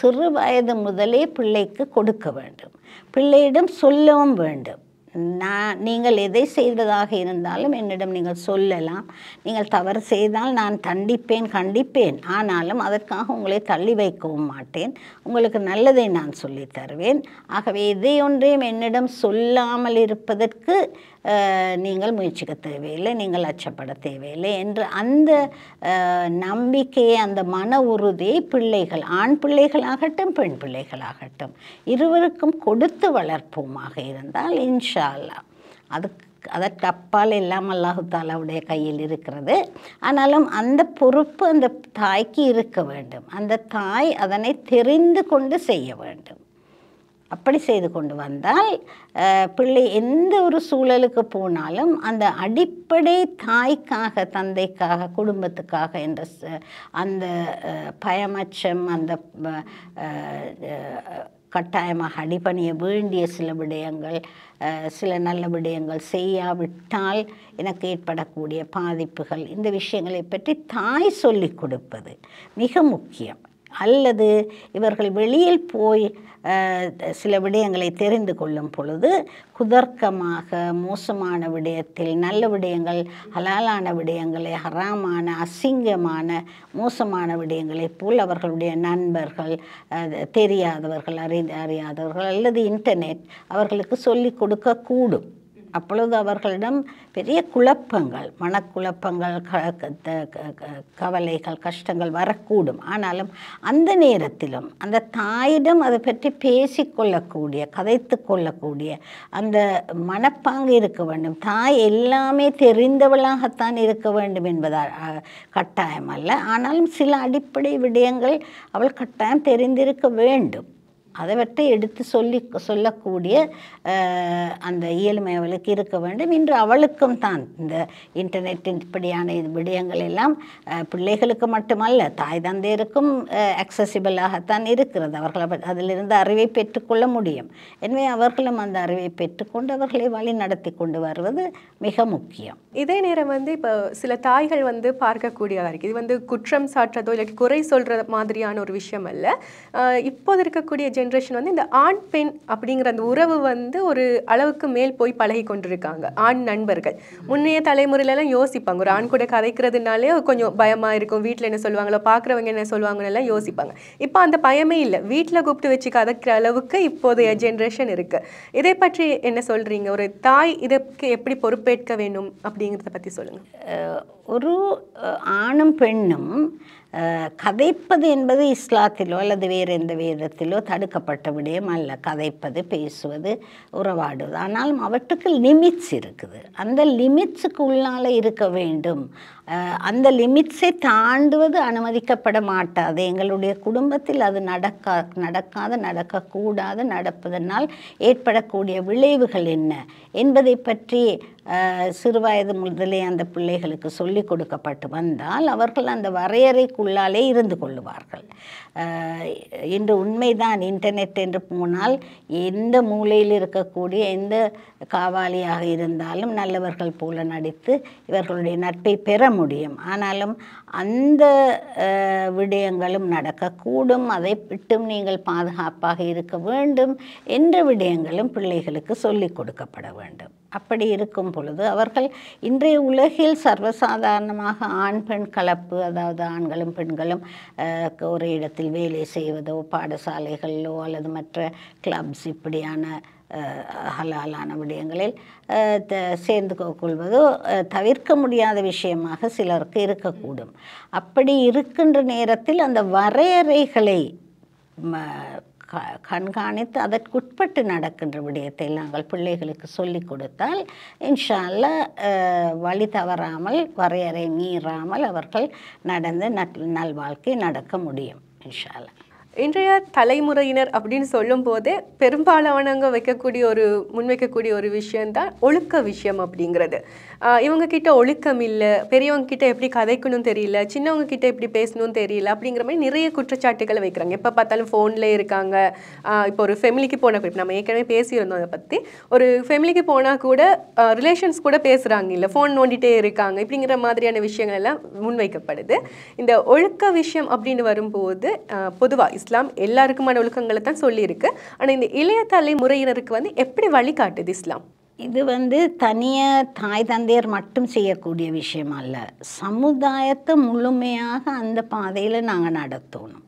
சிறு வயது முதலே பிள்ளைக்கு கொடுக்க வேண்டும் பிள்ளையிடம் சொல்லவும் வேண்டும் நான் நீங்கள் எதை செய்ததாக இருந்தாலும் என்னிடம் நீங்கள் சொல்லலாம் நீங்கள் தவறு செய்தால் நான் தண்டிப்பேன் கண்டிப்பேன் ஆனாலும் அதற்காக உங்களை தள்ளி வைக்கவும் மாட்டேன் உங்களுக்கு நல்லதை நான் சொல்லித் தருவேன் ஆகவே எதையொன்றையும் என்னிடம் சொல்லாமல் இருப்பதற்கு நீங்கள் முயற்சிக்க தேவையில்லை நீங்கள் அச்சப்பட தேவையில்லை என்று அந்த நம்பிக்கையை அந்த மன உறுதியை பிள்ளைகள் ஆண் பிள்ளைகளாகட்டும் பெண் பிள்ளைகளாகட்டும் இருவருக்கும் கொடுத்து வளர்ப்போமாக இருந்தால் இன்ஷா அல்லா அதுக்கு அதற்கு அப்பால் எல்லாம் அல்லாஹுத்தாலாவுடைய கையில் இருக்கிறது ஆனாலும் அந்த பொறுப்பு அந்த தாய்க்கு இருக்க வேண்டும் அந்த தாய் அதனை தெரிந்து கொண்டு செய்ய வேண்டும் அப்படி செய்து கொண்டு வந்தால் பிள்ளை எந்த ஒரு சூழலுக்கு போனாலும் அந்த அடிப்படை தாய்க்காக தந்தைக்காக குடும்பத்துக்காக என்ற அந்த பயமச்சம் அந்த கட்டாயமாக அடிபணிய வேண்டிய சில விடயங்கள் சில நல்ல விடயங்கள் செய்யாவிட்டால் எனக்கு ஏற்படக்கூடிய பாதிப்புகள் இந்த விஷயங்களை பற்றி தாய் சொல்லிக் கொடுப்பது மிக முக்கியம் அல்லது இவர்கள் வெளியில் போய் சில விடயங்களை தெரிந்து கொள்ளும் பொழுது குதர்க்கமாக மோசமான விடயத்தில் நல்ல விடயங்கள் ஹலாலான விடயங்களை ஹராமான அசிங்கமான மோசமான விடயங்களைப் போல் அவர்களுடைய நண்பர்கள் தெரியாதவர்கள் அறி அறியாதவர்கள் அல்லது இன்டர்நெட் அவர்களுக்கு சொல்லிக் கொடுக்கக்கூடும் அப்பொழுது அவர்களிடம் பெரிய குழப்பங்கள் மனக்குழப்பங்கள் கவலைகள் கஷ்டங்கள் வரக்கூடும் ஆனாலும் அந்த நேரத்திலும் அந்த தாயிடம் அதை பற்றி பேசிக்கொள்ளக்கூடிய கதைத்து கொள்ளக்கூடிய அந்த மனப்பாங்கு இருக்க வேண்டும் தாய் எல்லாமே தெரிந்தவளாகத்தான் இருக்க வேண்டும் என்பதால் கட்டாயம் அல்ல ஆனாலும் சில அடிப்படை விடயங்கள் அவள் கட்டாயம் தெரிந்திருக்க வேண்டும் அதைவற்றை எடுத்து சொல்லி சொல்லக்கூடிய அந்த இயலுமை அவளுக்கு இருக்க வேண்டும் இன்று அவளுக்கும் தான் இந்த இன்டர்நெட்டின் இப்படியான விடயங்கள் எல்லாம் பிள்ளைகளுக்கு மட்டுமல்ல தாய் தந்தையருக்கும் அக்சசிபிளாகத்தான் இருக்கிறது அவர்கள் அதிலிருந்து அறிவை பெற்றுக்கொள்ள முடியும் எனவே அவர்களும் அந்த அறிவை பெற்றுக்கொண்டு அவர்களை வழி நடத்தி கொண்டு வருவது மிக முக்கியம் இதே நேரம் வந்து இப்போ சில தாய்கள் வந்து பார்க்கக்கூடியதாக இருக்குது இது வந்து குற்றம் சாற்றதோ இல்லை குறை சொல்கிற மாதிரியான ஒரு விஷயம் அல்ல இப்போது இருக்கக்கூடிய ஜென் ஜென்ரேஷன் வந்து இந்த ஆண் பெண் அப்படிங்கிற அந்த உறவு வந்து ஒரு அளவுக்கு மேல் போய் பழகி கொண்டிருக்காங்க ஆண் நண்பர்கள் முன்னைய தலைமுறையிலலாம் யோசிப்பாங்க ஒரு ஆண் கூட கதைக்கிறதுனாலே கொஞ்சம் பயமாக இருக்கும் வீட்டில் என்ன சொல்லுவாங்களோ பார்க்குறவங்க என்ன சொல்லுவாங்கன்னு எல்லாம் யோசிப்பாங்க இப்போ அந்த பயமே இல்லை வீட்டில் கூப்பிட்டு வச்சு கதைக்கிற அளவுக்கு இப்போதைய ஜென்ரேஷன் இருக்குது இதை பற்றி என்ன சொல்கிறீங்க ஒரு தாய் இதற்கு எப்படி பொறுப்பேற்க வேண்டும் அப்படிங்கிறத பற்றி சொல்லுங்கள் ஒரு ஆணும் பெண்ணும் கதைப்பது என்பது இஸ்லாத்திலோ அல்லது வேறு எந்த வேதத்திலோ தடுக்கப்பட்ட விடயம் அல்ல கதைப்பது பேசுவது உறவாடுவது ஆனாலும் அவற்றுக்கு லிமிட்ஸ் இருக்குது அந்த லிமிட்ஸுக்கு உள்ளால் இருக்க வேண்டும் அந்த லிமிட்ஸை தாண்டுவது அனுமதிக்கப்பட மாட்டாது எங்களுடைய குடும்பத்தில் அது நடக்கா நடக்காத நடக்கக்கூடாது நடப்பதனால் ஏற்படக்கூடிய விளைவுகள் என்ன என்பதை பற்றி சிறுவயது முதலே அந்த பிள்ளைகளுக்கு சொல்லிக் கொடுக்கப்பட்டு வந்தால் அவர்கள் அந்த வரையறைக்குள்ளாலே இருந்து கொள்ளுவார்கள் இன்று உண்மைதான் இன்டர்நெட் என்று போனால் எந்த மூலையில் இருக்கக்கூடிய எந்த காவாலியாக இருந்தாலும் நல்லவர்கள் போல நடித்து இவர்களுடைய நட்பை பெற முடியும் ஆனாலும் அந்த விடயங்களும் நடக்கக்கூடும் அதை விட்டும் நீங்கள் பாதுகாப்பாக இருக்க வேண்டும் என்ற விடயங்களும் பிள்ளைகளுக்கு சொல்லிக் கொடுக்கப்பட வேண்டும் அப்படி இருக்கும் பொழுது அவர்கள் இன்றைய உலகில் சர்வசாதாரணமாக ஆண் பெண் கலப்பு அதாவது ஆண்களும் பெண்களும் ஒரு இடத்தில் வேலை செய்வதோ பாடசாலைகளிலோ அல்லது மற்ற கிளப்ஸ் இப்படியான ஹலாலான விடயங்களில் சேர்ந்து கொள்வதோ தவிர்க்க முடியாத விஷயமாக சிலருக்கு இருக்கக்கூடும் அப்படி இருக்கின்ற நேரத்தில் அந்த வரையறைகளை கண்காணித்து அதற்குட்பட்டு நடக்கின்ற விடயத்தை நாங்கள் பிள்ளைகளுக்கு சொல்லி கொடுத்தால் இன்ஷால்ல வழி தவறாமல் வரையறை மீறாமல் அவர்கள் நடந்து நல் வாழ்க்கை நடக்க முடியும் insha allah இன்றைய தலைமுறையினர் அப்படின்னு சொல்லும் போதே பெரும்பாலானவங்க வைக்கக்கூடிய ஒரு முன்வைக்கக்கூடிய ஒரு விஷயந்தான் ஒழுக்க விஷயம் அப்படிங்கிறது இவங்க கிட்ட ஒழுக்கம் இல்லை பெரியவங்க கிட்ட எப்படி கதைக்கணும் தெரியல சின்னவங்க கிட்ட எப்படி பேசணும்னு தெரியல அப்படிங்கிற மாதிரி நிறைய குற்றச்சாட்டுகளை வைக்கிறாங்க எப்போ பார்த்தாலும் ஃபோனில் இருக்காங்க இப்போ ஒரு ஃபேமிலிக்கு போனால் கூட நம்ம ஏற்கனவே பேசியிருந்தோம் அதை பற்றி ஒரு ஃபேமிலிக்கு போனால் கூட ரிலேஷன்ஸ் கூட பேசுகிறாங்க இல்லை ஃபோன் நோண்டிகிட்டே இருக்காங்க இப்படிங்கிற மாதிரியான விஷயங்கள் எல்லாம் முன்வைக்கப்படுது இந்த ஒழுக்க விஷயம் அப்படின்னு வரும்போது பொதுவாக இஸ்லாம் எல்லாருக்குமான ஒழுக்கங்களை தான் சொல்லியிருக்கு ஆனால் இந்த இளைய தலைமுறையினருக்கு வந்து எப்படி வழிகாட்டுது இஸ்லாம் இது வந்து தனியாக தாய் தந்தையர் மட்டும் செய்யக்கூடிய விஷயம் அல்ல சமுதாயத்தை முழுமையாக அந்த பாதையில் நாங்கள் நடத்தணும்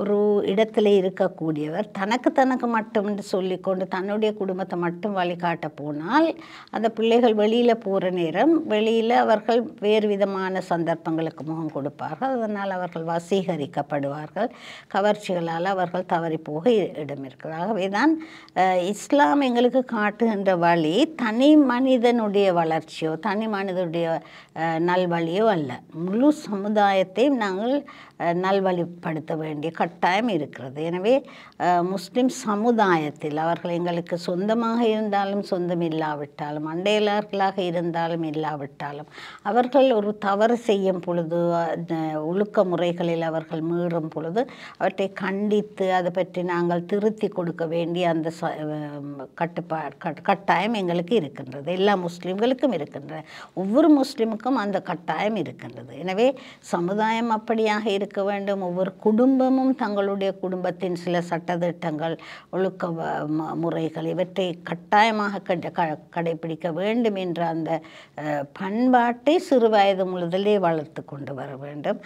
ஒரு இடத்துல இருக்கக்கூடியவர் தனக்கு தனக்கு மட்டும்னு சொல்லிக்கொண்டு தன்னுடைய குடும்பத்தை மட்டும் வழிகாட்ட போனால் அந்த பிள்ளைகள் வெளியில் போகிற நேரம் வெளியில் அவர்கள் வேறு விதமான சந்தர்ப்பங்களுக்கு முகம் கொடுப்பார்கள் அதனால் அவர்கள் வசீகரிக்கப்படுவார்கள் கவர்ச்சிகளால் அவர்கள் தவறி போக இடம் இருக்கிறார் ஆகவே தான் இஸ்லாம் எங்களுக்கு காட்டுகின்ற வழி தனி மனிதனுடைய வளர்ச்சியோ தனி மனிதனுடைய நல்வழியோ அல்ல முழு சமுதாயத்தையும் நாங்கள் நல்வழிப்படுத்த வேண்டிய கட்டாயம் இருக்கிறது எனவே முஸ்லிம் சமுதாயத்தில் அவர்கள் எங்களுக்கு சொந்தமாக இருந்தாலும் சொந்தம் இல்லாவிட்டாலும் அண்டையலார்களாக இருந்தாலும் இல்லாவிட்டாலும் அவர்கள் ஒரு தவறு செய்யும் பொழுது ஒழுக்க முறைகளில் அவர்கள் மீறும் பொழுது அவற்றை கண்டித்து அதை பற்றி நாங்கள் திருத்தி கொடுக்க வேண்டிய அந்த கட்டுப்பா கட்டாயம் எங்களுக்கு இருக்கின்றது எல்லா முஸ்லீம்களுக்கும் இருக்கின்றன ஒவ்வொரு முஸ்லீமுக்கும் அந்த கட்டாயம் இருக்கின்றது எனவே சமுதாயம் அப்படியாக இருக்க இருக்க வேண்டும் ஒவ்வொரு குடும்பமும் தங்களுடைய குடும்பத்தின் சில சட்டத்திட்டங்கள் ஒழுக்க முறைகள் இவற்றை கட்டாயமாக கடைபிடிக்க வேண்டும் என்ற அந்த பண்பாட்டை சிறு வயது முழுதலே வளர்த்து கொண்டு வர வேண்டும்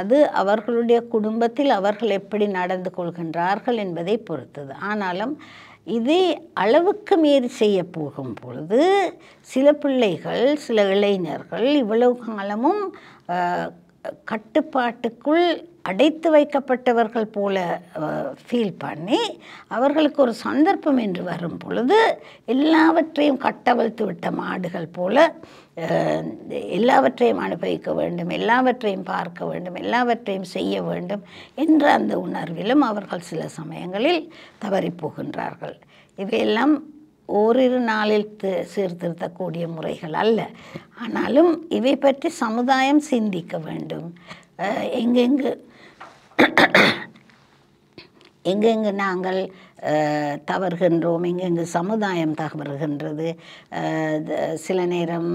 அது அவர்களுடைய குடும்பத்தில் அவர்கள் எப்படி நடந்து கொள்கின்றார்கள் என்பதை பொறுத்தது ஆனாலும் இதே அளவுக்கு மீறி செய்ய போகும் பொழுது சில பிள்ளைகள் சில இளைஞர்கள் இவ்வளவு காலமும் கட்டுப்பாட்டுக்குள் அடைத்து வைக்கப்பட்டவர்கள் போல ஃபீல் பண்ணி அவர்களுக்கு ஒரு சந்தர்ப்பம் என்று வரும் பொழுது எல்லாவற்றையும் கட்டவழ்த்து விட்ட மாடுகள் போல எல்லாவற்றையும் அனுபவிக்க வேண்டும் எல்லாவற்றையும் பார்க்க வேண்டும் எல்லாவற்றையும் செய்ய வேண்டும் என்ற அந்த உணர்விலும் அவர்கள் சில சமயங்களில் தவறிப்போகின்றார்கள் போகின்றார்கள் இவையெல்லாம் ஓரிரு நாளில் சீர்திருத்தக்கூடிய முறைகள் அல்ல ஆனாலும் இவை பற்றி சமுதாயம் சிந்திக்க வேண்டும் எங்கெங்கு எங்கெங்கு நாங்கள் தவறுகின்றோம் இங்கெங்கு சமுதாயம் தவறுகின்றது சில நேரம்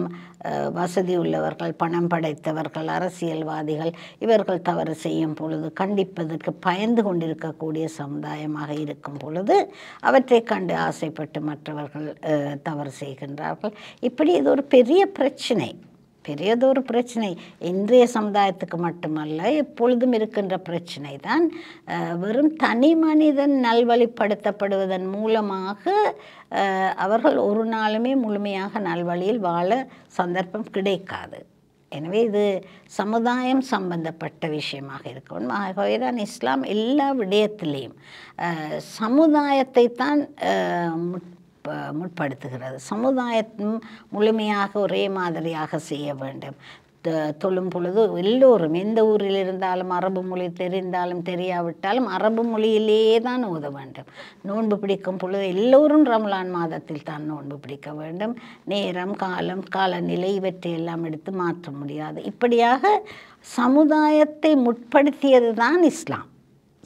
வசதி உள்ளவர்கள் பணம் படைத்தவர்கள் அரசியல்வாதிகள் இவர்கள் தவறு செய்யும் பொழுது கண்டிப்பதற்கு பயந்து கொண்டிருக்கக்கூடிய சமுதாயமாக இருக்கும் பொழுது அவற்றை கண்டு ஆசைப்பட்டு மற்றவர்கள் தவறு செய்கின்றார்கள் இப்படி இது ஒரு பெரிய பிரச்சனை பெரியதொரு பிரச்சனை இன்றைய சமுதாயத்துக்கு மட்டுமல்ல எப்பொழுதும் இருக்கின்ற பிரச்சனை தான் வெறும் தனி மனிதன் நல்வழிப்படுத்தப்படுவதன் மூலமாக அவர்கள் ஒரு நாளுமே முழுமையாக நல்வழியில் வாழ சந்தர்ப்பம் கிடைக்காது எனவே இது சமுதாயம் சம்பந்தப்பட்ட விஷயமாக இருக்கணும் ஆகவே தான் இஸ்லாம் எல்லா விடயத்திலையும் சமுதாயத்தை தான் முற்படுத்துகிறது சமுதாயத்தும் முழுமையாக ஒரே மாதிரியாக செய்ய வேண்டும் தொழும் பொழுது எல்லோரும் எந்த ஊரில் இருந்தாலும் அரபு மொழி தெரிந்தாலும் தெரியாவிட்டாலும் அரபு மொழியிலேயே தான் ஓத வேண்டும் நோன்பு பிடிக்கும் பொழுது எல்லோரும் ரமலான் மாதத்தில் தான் நோன்பு பிடிக்க வேண்டும் நேரம் காலம் காலநிலை இவற்றையெல்லாம் எடுத்து மாற்ற முடியாது இப்படியாக சமுதாயத்தை முற்படுத்தியது தான் இஸ்லாம்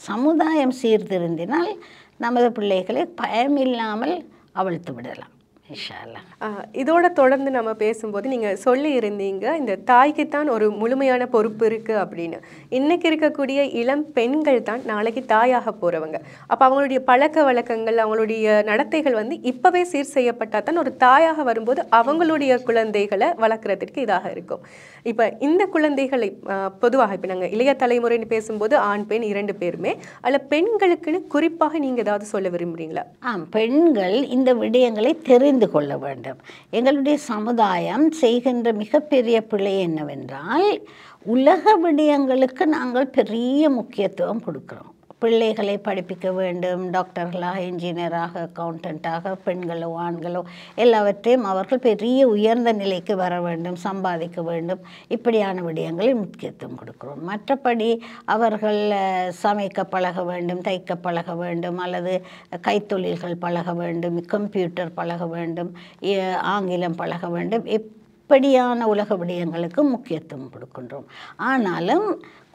சமுதாயம் சீர்திருந்தினால் நமது பிள்ளைகளை பயமில்லாமல் இல்லாமல் அவிழ்த்து விடலாம் இதோட தொடர்ந்து நம்ம பேசும்போது நீங்கள் சொல்லி இருந்தீங்க இந்த தாய்க்குத்தான் ஒரு முழுமையான பொறுப்பு இருக்குது அப்படின்னு இன்றைக்கி இருக்கக்கூடிய இளம் பெண்கள் தான் நாளைக்கு தாயாக போகிறவங்க அப்போ அவங்களுடைய பழக்க வழக்கங்கள் அவங்களுடைய நடத்தைகள் வந்து இப்போவே சீர் செய்யப்பட்டால் தான் ஒரு தாயாக வரும்போது அவங்களுடைய குழந்தைகளை வளர்க்குறதுக்கு இதாக இருக்கும் இப்போ இந்த குழந்தைகளை பொதுவாக இப்போ நாங்கள் இளைய தலைமுறைன்னு பேசும்போது ஆண் பெண் இரண்டு பேருமே அல்ல பெண்களுக்குன்னு குறிப்பாக நீங்கள் ஏதாவது சொல்ல விரும்புறீங்களா பெண்கள் இந்த விடயங்களை தெரிந்து தெரிந்து கொள்ள வேண்டும் எங்களுடைய சமுதாயம் செய்கின்ற மிகப்பெரிய பிழை என்னவென்றால் உலக விடயங்களுக்கு நாங்கள் பெரிய முக்கியத்துவம் கொடுக்குறோம் பிள்ளைகளை படிப்பிக்க வேண்டும் டாக்டர்களாக இன்ஜினியராக அக்கௌண்டண்ட்டாக பெண்களோ ஆண்களோ எல்லாவற்றையும் அவர்கள் பெரிய உயர்ந்த நிலைக்கு வர வேண்டும் சம்பாதிக்க வேண்டும் இப்படியான விடயங்களில் முக்கியத்துவம் கொடுக்கிறோம் மற்றபடி அவர்கள் சமைக்க பழக வேண்டும் தைக்க பழக வேண்டும் அல்லது கைத்தொழில்கள் பழக வேண்டும் கம்ப்யூட்டர் பழக வேண்டும் ஆங்கிலம் பழக வேண்டும் இப் இப்படியான உலக விடயங்களுக்கு முக்கியத்துவம் கொடுக்கின்றோம் ஆனாலும்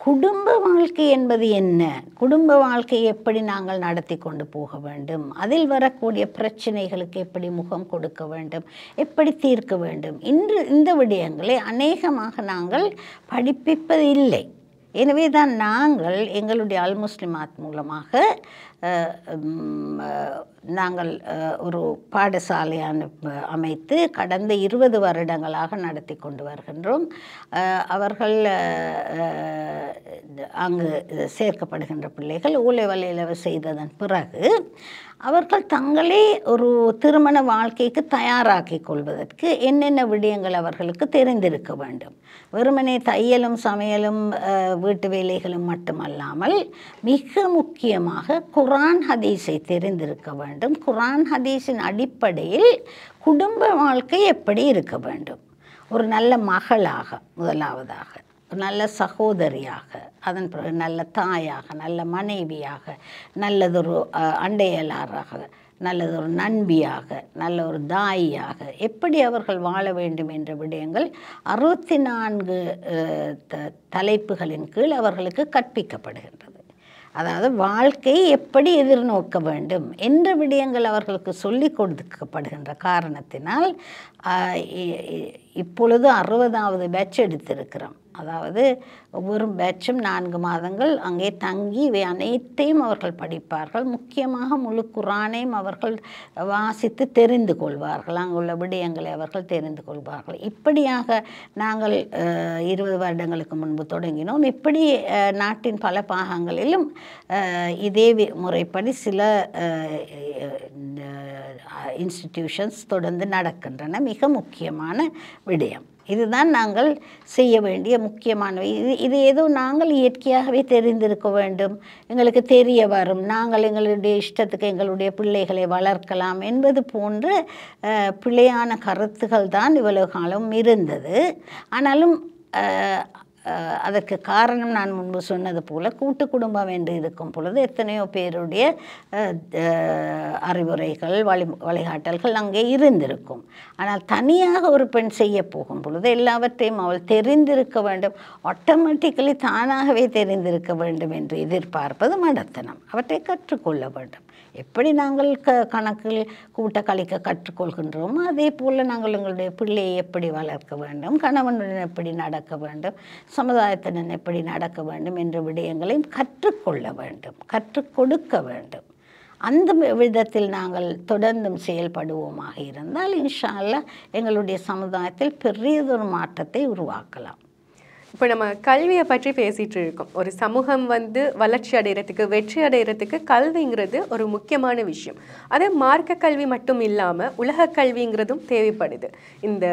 குடும்ப வாழ்க்கை என்பது என்ன குடும்ப வாழ்க்கையை எப்படி நாங்கள் நடத்தி கொண்டு போக வேண்டும் அதில் வரக்கூடிய பிரச்சனைகளுக்கு எப்படி முகம் கொடுக்க வேண்டும் எப்படி தீர்க்க வேண்டும் இன்று இந்த விடயங்களை அநேகமாக நாங்கள் படிப்பிப்பது இல்லை எனவே தான் நாங்கள் எங்களுடைய அல் முஸ்லிமாத் மூலமாக நாங்கள் ஒரு பாடசாலை அமைத்து கடந்த இருபது வருடங்களாக நடத்தி கொண்டு வருகின்றோம் அவர்கள் அங்கு சேர்க்கப்படுகின்ற பிள்ளைகள் ஊலை வலையிலவு செய்ததன் பிறகு அவர்கள் தங்களே ஒரு திருமண வாழ்க்கைக்கு தயாராக்கி கொள்வதற்கு என்னென்ன விடயங்கள் அவர்களுக்கு தெரிந்திருக்க வேண்டும் வெறுமனே தையலும் சமையலும் வீட்டு வேலைகளும் மட்டுமல்லாமல் மிக முக்கியமாக குரான் ஹதீஸை தெரிந்திருக்க வேண்டும் வேண்டும் குரான் ஹதீஸின் அடிப்படையில் குடும்ப வாழ்க்கை எப்படி இருக்க வேண்டும் ஒரு நல்ல மகளாக முதலாவதாக ஒரு நல்ல சகோதரியாக அதன் பிறகு நல்ல தாயாக நல்ல மனைவியாக நல்லதொரு அண்டையலாராக நல்லது ஒரு நண்பியாக நல்ல ஒரு தாயாக எப்படி அவர்கள் வாழ வேண்டும் என்ற விடயங்கள் அறுபத்தி நான்கு தலைப்புகளின் கீழ் அவர்களுக்கு கற்பிக்கப்படுகின்றது அதாவது வாழ்க்கை எப்படி எதிர்நோக்க வேண்டும் என்ற விடயங்கள் அவர்களுக்கு சொல்லிக் கொடுக்கப்படுகின்ற காரணத்தினால் இப்பொழுது அறுபதாவது பேட்ச் எடுத்திருக்கிறோம் அதாவது ஒவ்வொரு பேட்சும் நான்கு மாதங்கள் அங்கே தங்கி இவை அனைத்தையும் அவர்கள் படிப்பார்கள் முக்கியமாக முழு குரானையும் அவர்கள் வாசித்து தெரிந்து கொள்வார்கள் அங்குள்ள விடயங்களை அவர்கள் தெரிந்து கொள்வார்கள் இப்படியாக நாங்கள் இருபது வருடங்களுக்கு முன்பு தொடங்கினோம் இப்படி நாட்டின் பல பாகங்களிலும் இதே முறைப்படி சில இன்ஸ்டிடியூஷன்ஸ் தொடர்ந்து நடக்கின்றன மிக முக்கியமான விடயம் இதுதான் நாங்கள் செய்ய வேண்டிய முக்கியமானவை இது இது ஏதோ நாங்கள் இயற்கையாகவே தெரிந்திருக்க வேண்டும் எங்களுக்கு தெரிய வரும் நாங்கள் எங்களுடைய இஷ்டத்துக்கு எங்களுடைய பிள்ளைகளை வளர்க்கலாம் என்பது போன்ற பிழையான கருத்துக்கள் தான் இவ்வளவு காலம் இருந்தது ஆனாலும் அதற்கு காரணம் நான் முன்பு சொன்னது போல் கூட்டு குடும்பம் என்று இருக்கும் பொழுது எத்தனையோ பேருடைய அறிவுரைகள் வழி வழிகாட்டல்கள் அங்கே இருந்திருக்கும் ஆனால் தனியாக ஒரு பெண் செய்ய போகும் பொழுது எல்லாவற்றையும் அவள் தெரிந்திருக்க வேண்டும் ஆட்டோமேட்டிக்கலி தானாகவே தெரிந்திருக்க வேண்டும் என்று எதிர்பார்ப்பது மடத்தனம் அவற்றை கற்றுக்கொள்ள வேண்டும் எப்படி நாங்கள் க கணக்கில் கூட்ட கழிக்க கற்றுக்கொள்கின்றோமோ அதே போல் நாங்கள் எங்களுடைய பிள்ளையை எப்படி வளர்க்க வேண்டும் கணவனுடன் எப்படி நடக்க வேண்டும் சமுதாயத்துடன் எப்படி நடக்க வேண்டும் என்ற விடயங்களையும் கற்றுக்கொள்ள வேண்டும் கற்றுக் கொடுக்க வேண்டும் அந்த விதத்தில் நாங்கள் தொடர்ந்தும் செயல்படுவோமாக இருந்தால் இன்ஷால்லா எங்களுடைய சமுதாயத்தில் பெரியதொரு மாற்றத்தை உருவாக்கலாம் இப்போ நம்ம கல்வியை பற்றி பேசிகிட்டு இருக்கோம் ஒரு சமூகம் வந்து வளர்ச்சி அடைகிறதுக்கு வெற்றி அடைகிறதுக்கு கல்விங்கிறது ஒரு முக்கியமான விஷயம் அது மார்க்க கல்வி மட்டும் இல்லாமல் உலக கல்விங்கிறதும் தேவைப்படுது இந்த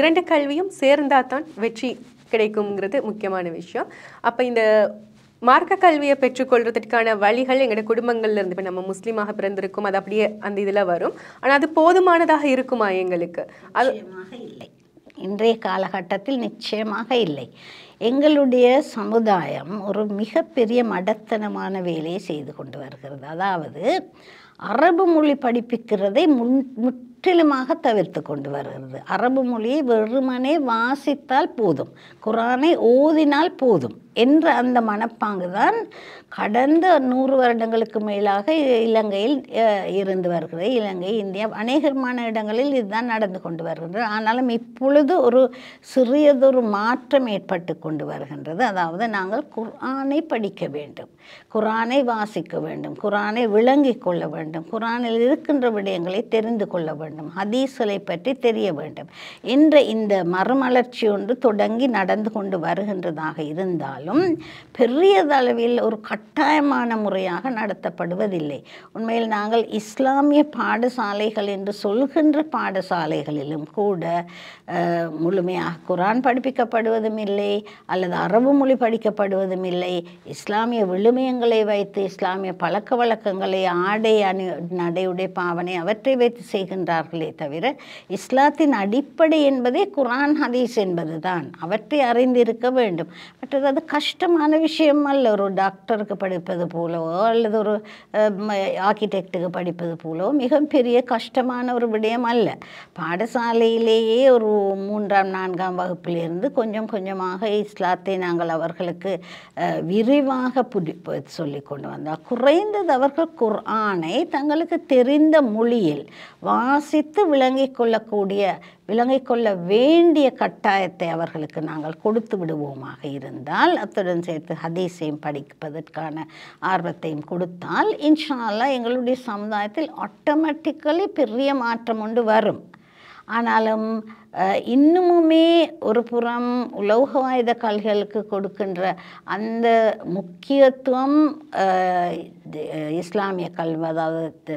இரண்டு கல்வியும் சேர்ந்தால் தான் வெற்றி கிடைக்குங்கிறது முக்கியமான விஷயம் அப்போ இந்த மார்க்க கல்வியை பெற்றுக்கொள்றதுக்கான வழிகள் எங்களோட குடும்பங்கள்ல இருந்து இப்போ நம்ம முஸ்லீமாக பிறந்திருக்கும் அது அப்படியே அந்த இதில் வரும் ஆனால் அது போதுமானதாக இருக்குமா எங்களுக்கு அது இல்லை இன்றைய காலகட்டத்தில் நிச்சயமாக இல்லை எங்களுடைய சமுதாயம் ஒரு மிகப்பெரிய மடத்தனமான வேலையை செய்து கொண்டு வருகிறது அதாவது அரபு மொழி படிப்பிக்கிறதை முன் முற்றிலுமாக தவிர்த்து கொண்டு வருகிறது அரபு மொழியை வெறுமனே வாசித்தால் போதும் குரானை ஓதினால் போதும் என்ற அந்த மனப்பாங்கு தான் கடந்த நூறு வருடங்களுக்கு மேலாக இலங்கையில் இருந்து வருகிறது இலங்கை இந்தியா அநேகமான இடங்களில் இதுதான் நடந்து கொண்டு வருகிறது ஆனாலும் இப்பொழுது ஒரு சிறியதொரு மாற்றம் ஏற்பட்டு கொண்டு வருகின்றது அதாவது நாங்கள் குரானை படிக்க வேண்டும் குரானை வாசிக்க வேண்டும் குரானை விளங்கி கொள்ள வேண்டும் குரானில் இருக்கின்ற விடயங்களை தெரிந்து கொள்ள வேண்டும் ஹதீசுகளை பற்றி தெரிய வேண்டும் என்ற இந்த மறுமலர்ச்சி ஒன்று தொடங்கி நடந்து கொண்டு வருகின்றதாக இருந்தால் இருந்தாலும் பெரியதளவில் ஒரு கட்டாயமான முறையாக நடத்தப்படுவதில்லை உண்மையில் நாங்கள் இஸ்லாமிய பாடசாலைகள் என்று சொல்கின்ற பாடசாலைகளிலும் கூட முழுமையாக குரான் படிப்பிக்கப்படுவதும் இல்லை அல்லது அரபு மொழி படிக்கப்படுவதும் இல்லை இஸ்லாமிய விழுமியங்களை வைத்து இஸ்லாமிய பழக்க வழக்கங்களை ஆடை அணி நடையுடை பாவனை அவற்றை வைத்து செய்கின்றார்களே தவிர இஸ்லாத்தின் அடிப்படை என்பதே குரான் ஹதீஸ் என்பதுதான் அவற்றை அறிந்திருக்க வேண்டும் மற்றது அது கஷ்டமான விஷயம் அல்ல ஒரு டாக்டருக்கு படிப்பது போலவோ அல்லது ஒரு ஆர்கிடெக்டுக்கு படிப்பது போலவோ மிகப்பெரிய கஷ்டமான ஒரு விடயம் அல்ல பாடசாலையிலேயே ஒரு மூன்றாம் நான்காம் வகுப்பிலிருந்து கொஞ்சம் கொஞ்சமாக இஸ்லாத்தை நாங்கள் அவர்களுக்கு விரிவாக புடி சொல்லி கொண்டு வந்தால் குறைந்தது அவர்கள் குர்ஆனை தங்களுக்கு தெரிந்த மொழியில் வாசித்து விளங்கிக் கொள்ளக்கூடிய விலங்கை கொள்ள வேண்டிய கட்டாயத்தை அவர்களுக்கு நாங்கள் கொடுத்து விடுவோமாக இருந்தால் அத்துடன் சேர்த்து ஹதீஸையும் படிப்பதற்கான ஆர்வத்தையும் கொடுத்தால் இன்ஷால்லா எங்களுடைய சமுதாயத்தில் ஆட்டோமேட்டிக்கலி பெரிய மாற்றம் ஒன்று வரும் ஆனாலும் இன்னமுமே ஒரு புறம் உலோக ஆயுத கொடுக்கின்ற அந்த முக்கியத்துவம் இஸ்லாமிய கல்வி அதாவது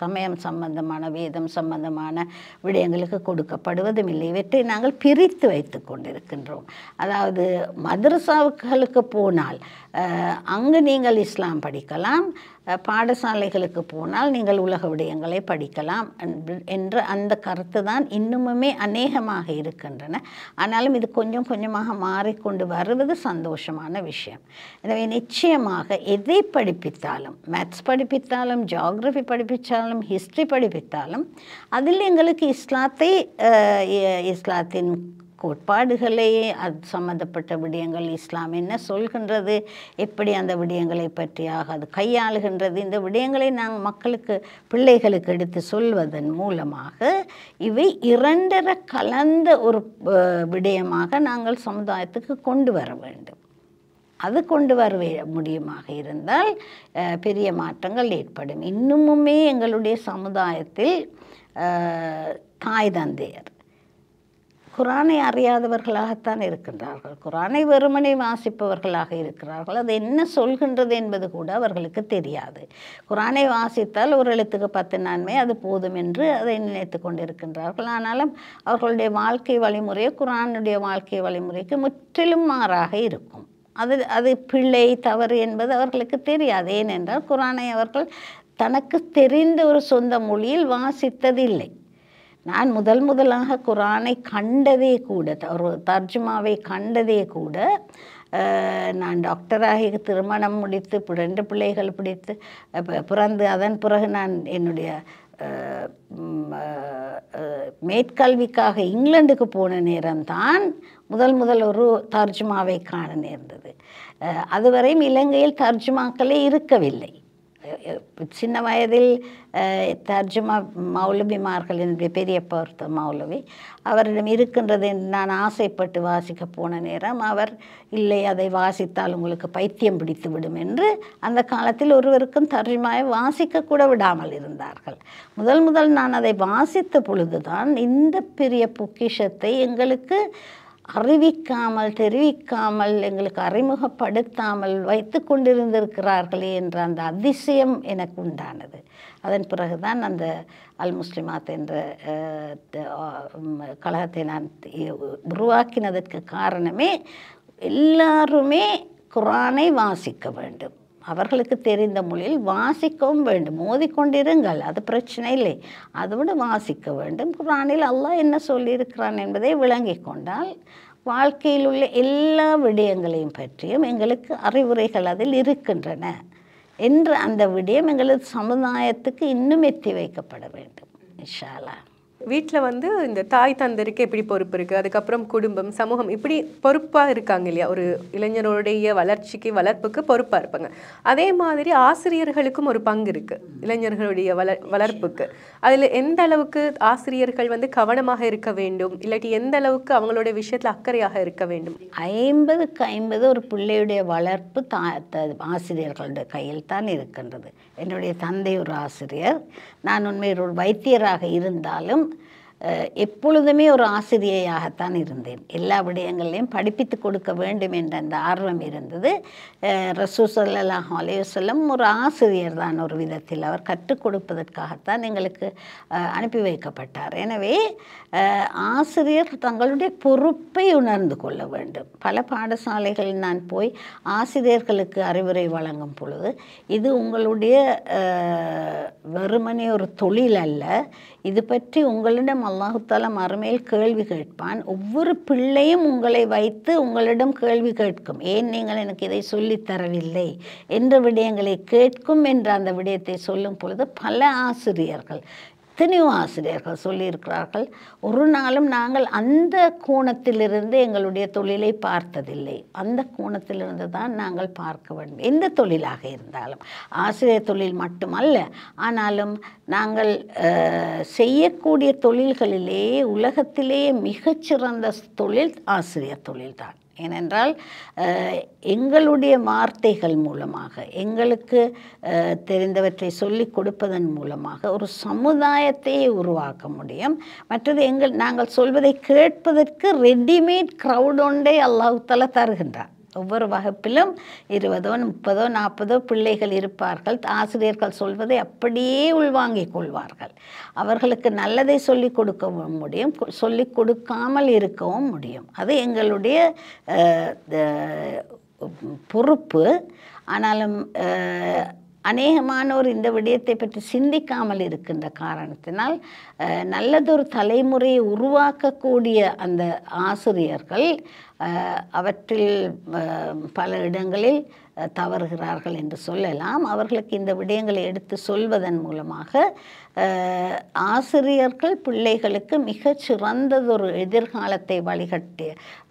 சமயம் சம்பந்தமான வேதம் சம்பந்தமான விடயங்களுக்கு கொடுக்கப்படுவதும் இல்லை இவற்றை நாங்கள் பிரித்து வைத்து கொண்டிருக்கின்றோம் அதாவது மதரசாவுக்களுக்கு போனால் அங்கு நீங்கள் இஸ்லாம் படிக்கலாம் பாடசாலைகளுக்கு போனால் நீங்கள் உலக விடயங்களை படிக்கலாம் என்ற அந்த கருத்து தான் இன்னுமுமே அநேகமாக இருக்கின்றன ஆனாலும் இது கொஞ்சம் கொஞ்சமாக மாறிக்கொண்டு வருவது சந்தோஷமான விஷயம் எனவே நிச்சயமாக எதை படிப்பித்தாலும் மேத்ஸ் படிப்பித்தாலும் ஜாகிரபி படிப்பித்தாலும் ஹிஸ்ட்ரி படிப்பித்தாலும் அதில் எங்களுக்கு இஸ்லாத்தை இஸ்லாத்தின் கோட்பாடுகளையே அது சம்மந்தப்பட்ட விடயங்கள் இஸ்லாம் என்ன சொல்கின்றது எப்படி அந்த விடயங்களை பற்றியாக அது கையாளுகின்றது இந்த விடயங்களை நாங்கள் மக்களுக்கு பிள்ளைகளுக்கு எடுத்து சொல்வதன் மூலமாக இவை இரண்டரை கலந்த ஒரு விடயமாக நாங்கள் சமுதாயத்துக்கு கொண்டு வர வேண்டும் அது கொண்டு வர முடியுமாக இருந்தால் பெரிய மாற்றங்கள் ஏற்படும் இன்னமுமே எங்களுடைய சமுதாயத்தில் தாய் தந்தையர் குரானை அறியாதவர்களாகத்தான் இருக்கின்றார்கள் குரானை வெறுமனை வாசிப்பவர்களாக இருக்கிறார்கள் அது என்ன சொல்கின்றது என்பது கூட அவர்களுக்கு தெரியாது குரானை வாசித்தால் ஒரு எழுத்துக்கு பத்து நன்மை அது போதும் என்று அதை நினைத்து கொண்டிருக்கின்றார்கள் ஆனாலும் அவர்களுடைய வாழ்க்கை வழிமுறை குரானுடைய வாழ்க்கை வழிமுறைக்கு முற்றிலும் மாறாக இருக்கும் அது அது பிள்ளை தவறு என்பது அவர்களுக்கு தெரியாது ஏனென்றால் குரானை அவர்கள் தனக்கு தெரிந்த ஒரு சொந்த மொழியில் வாசித்ததில்லை நான் முதல் முதலாக குரானை கண்டதே கூட ஒரு தர்ஜுமாவை கண்டதே கூட நான் டாக்டராக திருமணம் முடித்து ரெண்டு பிள்ளைகள் பிடித்து பிறந்து அதன் பிறகு நான் என்னுடைய மேற்கல்விக்காக இங்கிலாந்துக்கு போன நேரம்தான் முதல் முதல் ஒரு தர்ஜுமாவை காண நேர்ந்தது அதுவரையும் இலங்கையில் தர்ஜுமாக்களே இருக்கவில்லை சின்ன வயதில் தர்ஜுமா மௌலவிமார்கள் என்னுடைய பெரியப்பா ஒருத்தர் மௌலவி அவரிடம் இருக்கின்றது என்று நான் ஆசைப்பட்டு வாசிக்க போன நேரம் அவர் இல்லை அதை வாசித்தால் உங்களுக்கு பைத்தியம் பிடித்து விடும் என்று அந்த காலத்தில் ஒருவருக்கும் தர்ஜுமாவை வாசிக்கக்கூட விடாமல் இருந்தார்கள் முதல் முதல் நான் அதை வாசித்த பொழுதுதான் இந்த பெரிய பொக்கிஷத்தை எங்களுக்கு அறிவிக்காமல் தெரிவிக்காமல் எங்களுக்கு அறிமுகப்படுத்தாமல் வைத்து கொண்டிருந்திருக்கிறார்களே என்ற அந்த அதிசயம் எனக்கு உண்டானது அதன் பிறகுதான் அந்த அல் முஸ்லிமாத் என்ற கழகத்தை நான் உருவாக்கினதற்கு காரணமே எல்லாருமே குரானை வாசிக்க வேண்டும் அவர்களுக்கு தெரிந்த மொழியில் வாசிக்கவும் வேண்டும் மோதிக்கொண்டிருங்கள் அது பிரச்சனை இல்லை அதை விட வாசிக்க வேண்டும் குரானில் அல்லாஹ் என்ன சொல்லியிருக்கிறான் என்பதை விளங்கி கொண்டால் வாழ்க்கையில் உள்ள எல்லா விடயங்களையும் பற்றியும் எங்களுக்கு அறிவுரைகள் அதில் இருக்கின்றன என்று அந்த விடயம் எங்களது சமுதாயத்துக்கு இன்னும் எத்தி வைக்கப்பட வேண்டும் இஷாலா வீட்டில் வந்து இந்த தாய் தந்தருக்கு எப்படி பொறுப்பு இருக்குது அதுக்கப்புறம் குடும்பம் சமூகம் இப்படி பொறுப்பாக இருக்காங்க இல்லையா ஒரு இளைஞருடைய வளர்ச்சிக்கு வளர்ப்புக்கு பொறுப்பாக இருப்பாங்க அதே மாதிரி ஆசிரியர்களுக்கும் ஒரு பங்கு இருக்குது இளைஞர்களுடைய வள வளர்ப்புக்கு அதில் எந்த அளவுக்கு ஆசிரியர்கள் வந்து கவனமாக இருக்க வேண்டும் இல்லாட்டி எந்த அளவுக்கு அவங்களோட விஷயத்தில் அக்கறையாக இருக்க வேண்டும் ஐம்பதுக்கு ஐம்பது ஒரு பிள்ளையுடைய வளர்ப்பு தா ஆசிரியர்களுடைய கையில் தான் இருக்கின்றது என்னுடைய தந்தை ஒரு ஆசிரியர் நான் உண்மையில் ஒரு வைத்தியராக இருந்தாலும் எப்பொழுதுமே ஒரு ஆசிரியையாகத்தான் இருந்தேன் எல்லா விடயங்களையும் படிப்பித்து கொடுக்க வேண்டும் என்ற அந்த ஆர்வம் இருந்தது ரசூசல்லாஹ் அலையுசல்லம் ஒரு ஆசிரியர் தான் ஒரு விதத்தில் அவர் கற்றுக் கொடுப்பதற்காகத்தான் எங்களுக்கு அனுப்பி வைக்கப்பட்டார் எனவே ஆசிரியர் தங்களுடைய பொறுப்பை உணர்ந்து கொள்ள வேண்டும் பல பாடசாலைகளில் நான் போய் ஆசிரியர்களுக்கு அறிவுரை வழங்கும் பொழுது இது உங்களுடைய வெறுமனே ஒரு தொழில் அல்ல இது பற்றி உங்களிடம் அல்லாஹுத்தாலா மறுமையில் கேள்வி கேட்பான் ஒவ்வொரு பிள்ளையும் உங்களை வைத்து உங்களிடம் கேள்வி கேட்கும் ஏன் நீங்கள் எனக்கு இதை சொல்லித்தரவில்லை என்ற விடயங்களை கேட்கும் என்று அந்த விடயத்தை சொல்லும் பொழுது பல ஆசிரியர்கள் எத்தனையோ ஆசிரியர்கள் சொல்லியிருக்கிறார்கள் ஒரு நாளும் நாங்கள் அந்த கோணத்திலிருந்து எங்களுடைய தொழிலை பார்த்ததில்லை அந்த கோணத்திலிருந்து தான் நாங்கள் பார்க்க வேண்டும் எந்த தொழிலாக இருந்தாலும் ஆசிரியர் தொழில் மட்டுமல்ல ஆனாலும் நாங்கள் செய்யக்கூடிய தொழில்களிலே உலகத்திலேயே மிகச்சிறந்த தொழில் ஆசிரியர் தொழில்தான் ஏனென்றால் எங்களுடைய வார்த்தைகள் மூலமாக எங்களுக்கு தெரிந்தவற்றை சொல்லிக் கொடுப்பதன் மூலமாக ஒரு சமுதாயத்தை உருவாக்க முடியும் மற்றது எங்கள் நாங்கள் சொல்வதை கேட்பதற்கு ரெடிமேட் க்ரௌட் ஒன்றே அல்லாஹு தலா தருகின்றார் ஒவ்வொரு வகுப்பிலும் இருபதோ முப்பதோ நாற்பதோ பிள்ளைகள் இருப்பார்கள் ஆசிரியர்கள் சொல்வதை அப்படியே உள்வாங்கிக் கொள்வார்கள் அவர்களுக்கு நல்லதை சொல்லிக் கொடுக்கவும் முடியும் சொல்லிக் கொடுக்காமல் இருக்கவும் முடியும் அது எங்களுடைய பொறுப்பு ஆனாலும் அநேகமானோர் இந்த விடயத்தை பற்றி சிந்திக்காமல் இருக்கின்ற காரணத்தினால் நல்லதொரு தலைமுறையை உருவாக்கக்கூடிய அந்த ஆசிரியர்கள் அவற்றில் பல இடங்களில் தவறுகிறார்கள் என்று சொல்லலாம் அவர்களுக்கு இந்த விடயங்களை எடுத்து சொல்வதன் மூலமாக ஆசிரியர்கள் பிள்ளைகளுக்கு மிக சிறந்ததொரு எதிர்காலத்தை வழிகட்டி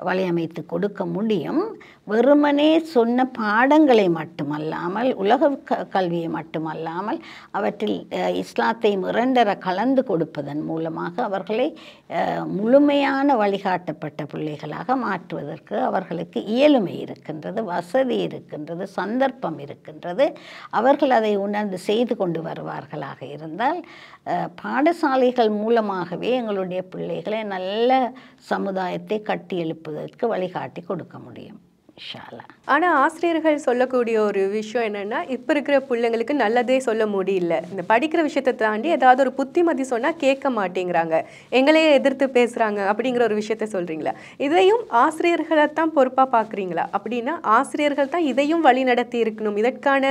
வழியமைத்து கொடுக்க முடியும் வெறுமனே சொன்ன பாடங்களை மட்டுமல்லாமல் உலக க கல்வியை மட்டுமல்லாமல் அவற்றில் இஸ்லாத்தை இரண்டர கலந்து கொடுப்பதன் மூலமாக அவர்களை முழுமையான வழிகாட்டப்பட்ட பிள்ளைகளாக மாற்றுவதற்கு அவர்களுக்கு இயலுமை இருக்கின்றது வசதி இருக்கின்றது சந்தர்ப்பம் இருக்கின்றது அவர்கள் அதை உணர்ந்து செய்து கொண்டு வருவார்களாக இருந்தால் பாடசாலைகள் மூலமாகவே எங்களுடைய பிள்ளைகளை நல்ல சமுதாயத்தை கட்டி எழுப்புவதற்கு வழிகாட்டி கொடுக்க முடியும் ஷாலா ஆனால் ஆசிரியர்கள் சொல்லக்கூடிய ஒரு விஷயம் என்னென்னா இப்போ இருக்கிற பிள்ளைங்களுக்கு நல்லதே சொல்ல முடியல இந்த படிக்கிற விஷயத்தை தாண்டி ஏதாவது ஒரு புத்திமதி சொன்னால் கேட்க மாட்டேங்கிறாங்க எங்களையே எதிர்த்து பேசுகிறாங்க அப்படிங்கிற ஒரு விஷயத்த சொல்கிறீங்களா இதையும் ஆசிரியர்களைத்தான் தான் பொறுப்பாக பார்க்குறீங்களா அப்படின்னா ஆசிரியர்கள் தான் இதையும் வழி நடத்தி இருக்கணும் இதற்கான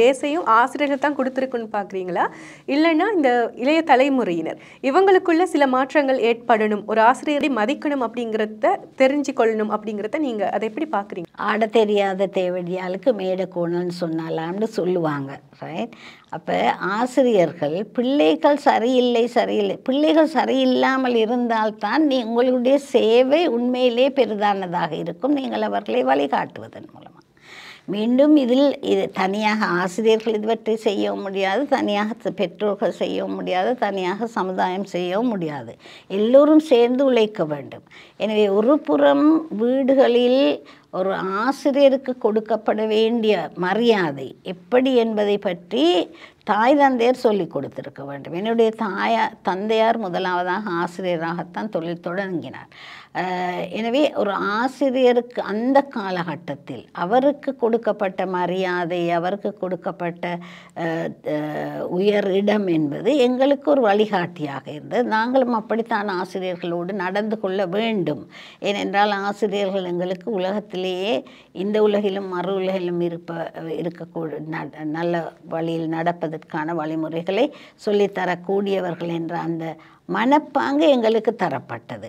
பேஸையும் ஆசிரியர்கள் தான் கொடுத்துருக்குன்னு பார்க்குறீங்களா இல்லைன்னா இந்த இளைய தலைமுறையினர் இவங்களுக்குள்ள சில மாற்றங்கள் ஏற்படணும் ஒரு ஆசிரியரை மதிக்கணும் அப்படிங்கிறத தெரிஞ்சு கொள்ளணும் அப்படிங்கிறத நீங்கள் அதை எப்படி பார்க்குறீங்க ஆட தெரிய தெரியாத தேவடியாளுக்கு மேடக்கோணல்னு சொன்னாலாம்னு சொல்லுவாங்க ரைட் அப்போ ஆசிரியர்கள் பிள்ளைகள் சரியில்லை சரியில்லை பிள்ளைகள் சரியில்லாமல் இருந்தால்தான் நீ உங்களுடைய சேவை உண்மையிலே பெரிதானதாக இருக்கும் நீங்கள் அவர்களை வழிகாட்டுவதன் மூலமாக மீண்டும் இதில் இது தனியாக ஆசிரியர்கள் இது பற்றி செய்யவும் முடியாது தனியாக பெற்றோர்கள் செய்யவும் முடியாது தனியாக சமுதாயம் செய்யவும் முடியாது எல்லோரும் சேர்ந்து உழைக்க வேண்டும் எனவே ஒரு புறம் வீடுகளில் ஒரு ஆசிரியருக்கு கொடுக்கப்பட வேண்டிய மரியாதை எப்படி என்பதை பற்றி தாய் தந்தையர் சொல்லி கொடுத்துருக்க வேண்டும் என்னுடைய தாயா தந்தையார் முதலாவதாக ஆசிரியராகத்தான் தொழில் தொடங்கினார் எனவே ஒரு ஆசிரியருக்கு அந்த காலகட்டத்தில் அவருக்கு கொடுக்கப்பட்ட மரியாதை அவருக்கு கொடுக்கப்பட்ட உயர் இடம் என்பது எங்களுக்கு ஒரு வழிகாட்டியாக இருந்தது நாங்களும் அப்படித்தான் ஆசிரியர்களோடு நடந்து கொள்ள வேண்டும் ஏனென்றால் ஆசிரியர்கள் எங்களுக்கு உலகத்திலேயே இந்த உலகிலும் மறு உலகிலும் இருப்ப இருக்கக்கூட நல்ல வழியில் நடப்பதற்கான வழிமுறைகளை சொல்லித்தரக்கூடியவர்கள் என்ற அந்த மனப்பாங்கு எங்களுக்கு தரப்பட்டது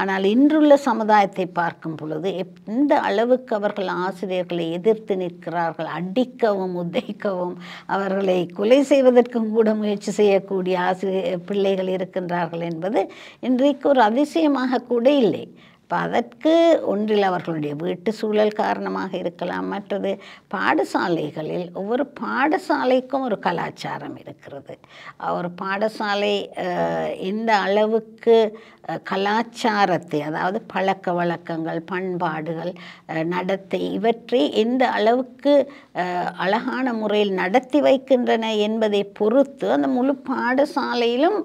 ஆனால் இன்றுள்ள சமுதாயத்தை பார்க்கும் பொழுது எந்த அளவுக்கு அவர்கள் ஆசிரியர்களை எதிர்த்து நிற்கிறார்கள் அடிக்கவும் உதைக்கவும் அவர்களை கொலை செய்வதற்கும் கூட முயற்சி செய்யக்கூடிய ஆசிரியர் பிள்ளைகள் இருக்கின்றார்கள் என்பது இன்றைக்கு ஒரு அதிசயமாக கூட இல்லை இப்போ அதற்கு ஒன்றில் அவர்களுடைய வீட்டு சூழல் காரணமாக இருக்கலாம் மற்றது பாடசாலைகளில் ஒவ்வொரு பாடசாலைக்கும் ஒரு கலாச்சாரம் இருக்கிறது ஒரு பாடசாலை எந்த அளவுக்கு கலாச்சாரத்தை அதாவது பழக்க வழக்கங்கள் பண்பாடுகள் நடத்தை இவற்றை எந்த அளவுக்கு அழகான முறையில் நடத்தி வைக்கின்றன என்பதை பொறுத்து அந்த முழு பாடசாலையிலும்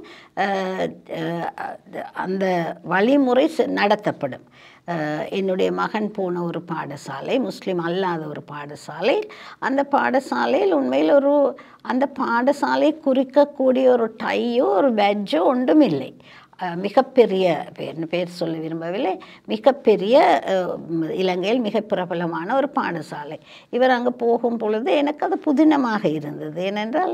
அந்த வழிமுறை நடத்தப்படும் என்னுடைய மகன் போன ஒரு பாடசாலை முஸ்லீம் அல்லாத ஒரு பாடசாலை அந்த பாடசாலையில் உண்மையில் ஒரு அந்த பாடசாலை குறிக்கக்கூடிய ஒரு டையோ ஒரு வெஜ்ஜோ ஒன்றும் இல்லை மிகப்பெரிய பேர் சொல்ல விரும்பவில்லை மிகப்பெரிய இலங்கையில் மிக பிரபலமான ஒரு பாடசாலை இவர் அங்கே போகும் பொழுது எனக்கு அது புதினமாக இருந்தது ஏனென்றால்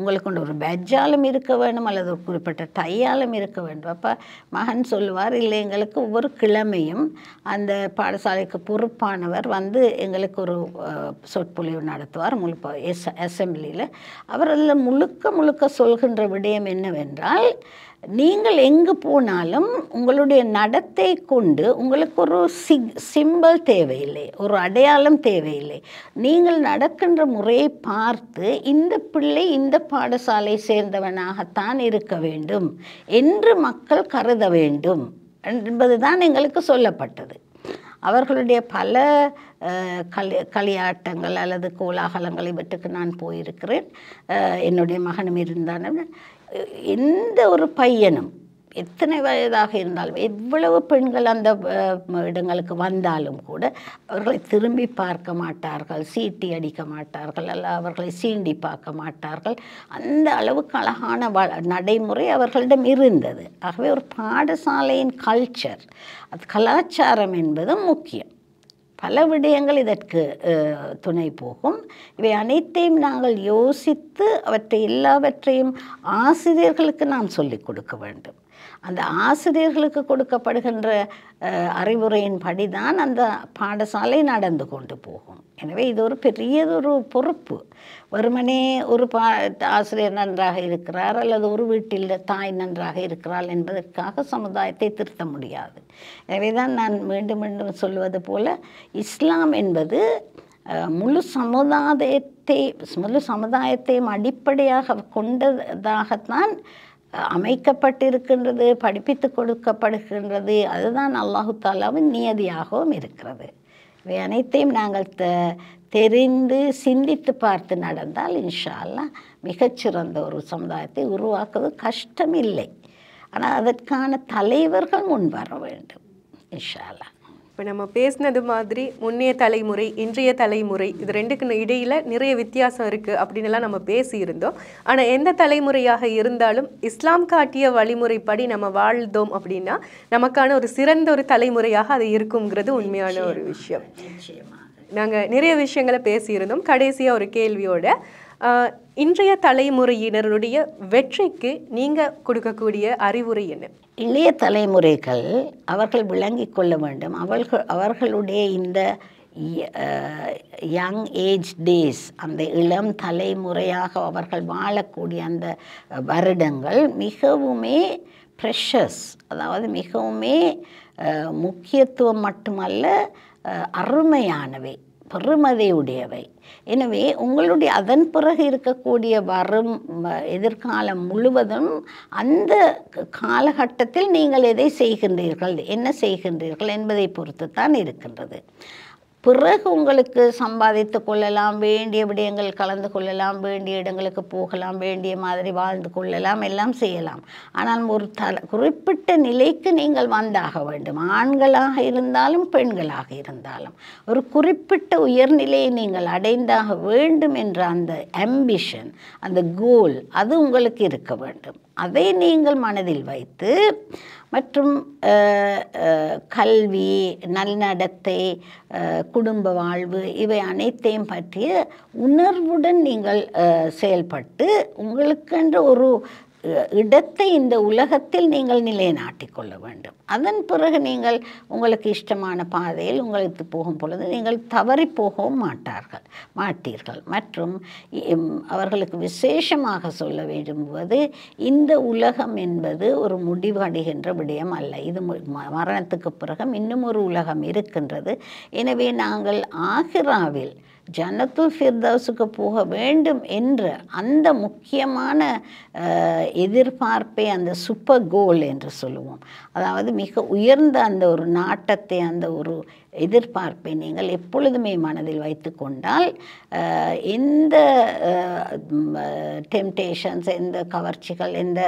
உங்களுக்கு கொண்டு ஒரு பெட்ஜாலும் இருக்க வேண்டும் அல்லது ஒரு குறிப்பிட்ட டையாலும் இருக்க வேண்டும் அப்போ மகன் சொல்லுவார் இல்லை எங்களுக்கு ஒவ்வொரு கிழமையும் அந்த பாடசாலைக்கு பொறுப்பானவர் வந்து எங்களுக்கு ஒரு சொற்பொழிவு நடத்துவார் முழு எஸ் அசம்பிளியில் அவர் அதில் முழுக்க முழுக்க சொல்கின்ற விடயம் என்னவென்றால் நீங்கள் எங்கு போனாலும் உங்களுடைய நடத்தை கொண்டு உங்களுக்கு ஒரு சிக் சிம்பிள் தேவையில்லை ஒரு அடையாளம் தேவையில்லை நீங்கள் நடக்கின்ற முறையை பார்த்து இந்த பிள்ளை இந்த பாடசாலை சேர்ந்தவனாகத்தான் இருக்க வேண்டும் என்று மக்கள் கருத வேண்டும் என்பதுதான் எங்களுக்கு சொல்லப்பட்டது அவர்களுடைய பல கலி களியாட்டங்கள் அல்லது கோலாகலங்கள் இவற்றுக்கு நான் போயிருக்கிறேன் என்னுடைய மகனும் இருந்தான எந்த ஒரு பையனும் எத்தனை வயதாக இருந்தாலும் எவ்வளவு பெண்கள் அந்த இடங்களுக்கு வந்தாலும் கூட அவர்களை திரும்பி பார்க்க மாட்டார்கள் சீட்டி அடிக்க மாட்டார்கள் அல்ல அவர்களை சீண்டி பார்க்க மாட்டார்கள் அந்த அளவுக்கு அழகான வ நடைமுறை அவர்களிடம் இருந்தது ஆகவே ஒரு பாடசாலையின் கல்ச்சர் அது கலாச்சாரம் என்பதும் முக்கியம் பல விடயங்கள் இதற்கு துணை போகும் இவை அனைத்தையும் நாங்கள் யோசித்து அவற்றை எல்லாவற்றையும் ஆசிரியர்களுக்கு நாம் சொல்லிக் கொடுக்க வேண்டும் அந்த ஆசிரியர்களுக்கு கொடுக்கப்படுகின்ற அறிவுரையின்படி தான் அந்த பாடசாலை நடந்து கொண்டு போகும் எனவே இது ஒரு பெரியதொரு பொறுப்பு வெறுமனே ஒரு பா ஆசிரியர் நன்றாக இருக்கிறார் அல்லது ஒரு வீட்டில் தாய் நன்றாக இருக்கிறாள் என்பதற்காக சமுதாயத்தை திருத்த முடியாது எனவே தான் நான் மீண்டும் மீண்டும் சொல்வது போல இஸ்லாம் என்பது முழு சமுதாயத்தை முழு சமுதாயத்தையும் அடிப்படையாக கொண்டதாகத்தான் அமைக்கப்பட்டிருக்கின்றது படிப்பித்து கொடுக்கப்படுகின்றது அதுதான் அல்லாஹு தாலாவின் நியதியாகவும் இருக்கிறது இவை அனைத்தையும் நாங்கள் த தெரிந்து சிந்தித்து பார்த்து நடந்தால் இன்ஷா மிகச்சிறந்த ஒரு சமுதாயத்தை உருவாக்குவது கஷ்டம் இல்லை ஆனால் அதற்கான தலைவர்கள் முன் வர வேண்டும் இன்ஷால்லா இப்போ நம்ம பேசினது மாதிரி முன்னைய தலைமுறை இன்றைய தலைமுறை இது ரெண்டுக்கு இடையில் நிறைய வித்தியாசம் இருக்குது அப்படின்லாம் நம்ம பேசியிருந்தோம் ஆனால் எந்த தலைமுறையாக இருந்தாலும் இஸ்லாம் காட்டிய வழிமுறைப்படி நம்ம வாழ்ந்தோம் அப்படின்னா நமக்கான ஒரு சிறந்த ஒரு தலைமுறையாக அது இருக்குங்கிறது உண்மையான ஒரு விஷயம் நாங்கள் நிறைய விஷயங்களை பேசியிருந்தோம் கடைசியாக ஒரு கேள்வியோட இன்றைய தலைமுறையினருடைய வெற்றிக்கு நீங்கள் கொடுக்கக்கூடிய அறிவுரை என்ன இளைய தலைமுறைகள் அவர்கள் விளங்கி கொள்ள வேண்டும் அவர்கள் அவர்களுடைய இந்த யங் ஏஜ் டேஸ் அந்த இளம் தலைமுறையாக அவர்கள் வாழக்கூடிய அந்த வருடங்கள் மிகவுமே ப்ரெஷஸ் அதாவது மிகவுமே முக்கியத்துவம் மட்டுமல்ல அருமையானவை பெருமதியுடையவை எனவே உங்களுடைய அதன் பிறகு இருக்கக்கூடிய வரும் எதிர்காலம் முழுவதும் அந்த காலகட்டத்தில் நீங்கள் எதை செய்கின்றீர்கள் என்ன செய்கின்றீர்கள் என்பதை பொறுத்து தான் இருக்கின்றது பிறகு உங்களுக்கு சம்பாதித்து கொள்ளலாம் வேண்டிய விடயங்கள் கலந்து கொள்ளலாம் வேண்டிய இடங்களுக்கு போகலாம் வேண்டிய மாதிரி வாழ்ந்து கொள்ளலாம் எல்லாம் செய்யலாம் ஆனால் ஒரு தல குறிப்பிட்ட நிலைக்கு நீங்கள் வந்தாக வேண்டும் ஆண்களாக இருந்தாலும் பெண்களாக இருந்தாலும் ஒரு குறிப்பிட்ட உயர்நிலையை நீங்கள் அடைந்தாக வேண்டும் என்ற அந்த அம்பிஷன் அந்த கோல் அது உங்களுக்கு இருக்க வேண்டும் அதை நீங்கள் மனதில் வைத்து மற்றும் கல்வி நல்லடத்தை குடும்ப வாழ்வு இவை அனைத்தையும் பற்றிய உணர்வுடன் நீங்கள் செயல்பட்டு உங்களுக்கென்ற ஒரு இடத்தை இந்த உலகத்தில் நீங்கள் நிலைநாட்டிக்கொள்ள வேண்டும் அதன் பிறகு நீங்கள் உங்களுக்கு இஷ்டமான பாதையில் உங்களுக்கு போகும் பொழுது நீங்கள் தவறி போகவும் மாட்டார்கள் மாட்டீர்கள் மற்றும் அவர்களுக்கு விசேஷமாக சொல்ல விரும்புவது இந்த உலகம் என்பது ஒரு முடிவடைகின்ற விடயம் அல்ல இது மரணத்துக்கு பிறகும் இன்னும் ஒரு உலகம் இருக்கின்றது எனவே நாங்கள் ஆகிராவில் ஜன்னத்துல் ஃபிர்தவுஸுக்கு போக வேண்டும் என்று அந்த முக்கியமான எதிர்பார்ப்பை அந்த சுப்பர் கோல் என்று சொல்லுவோம் அதாவது மிக உயர்ந்த அந்த ஒரு நாட்டத்தை அந்த ஒரு எதிர்பார்ப்பை நீங்கள் எப்பொழுதுமே மனதில் வைத்து கொண்டால் எந்த டெம்டேஷன்ஸ் எந்த கவர்ச்சிகள் எந்த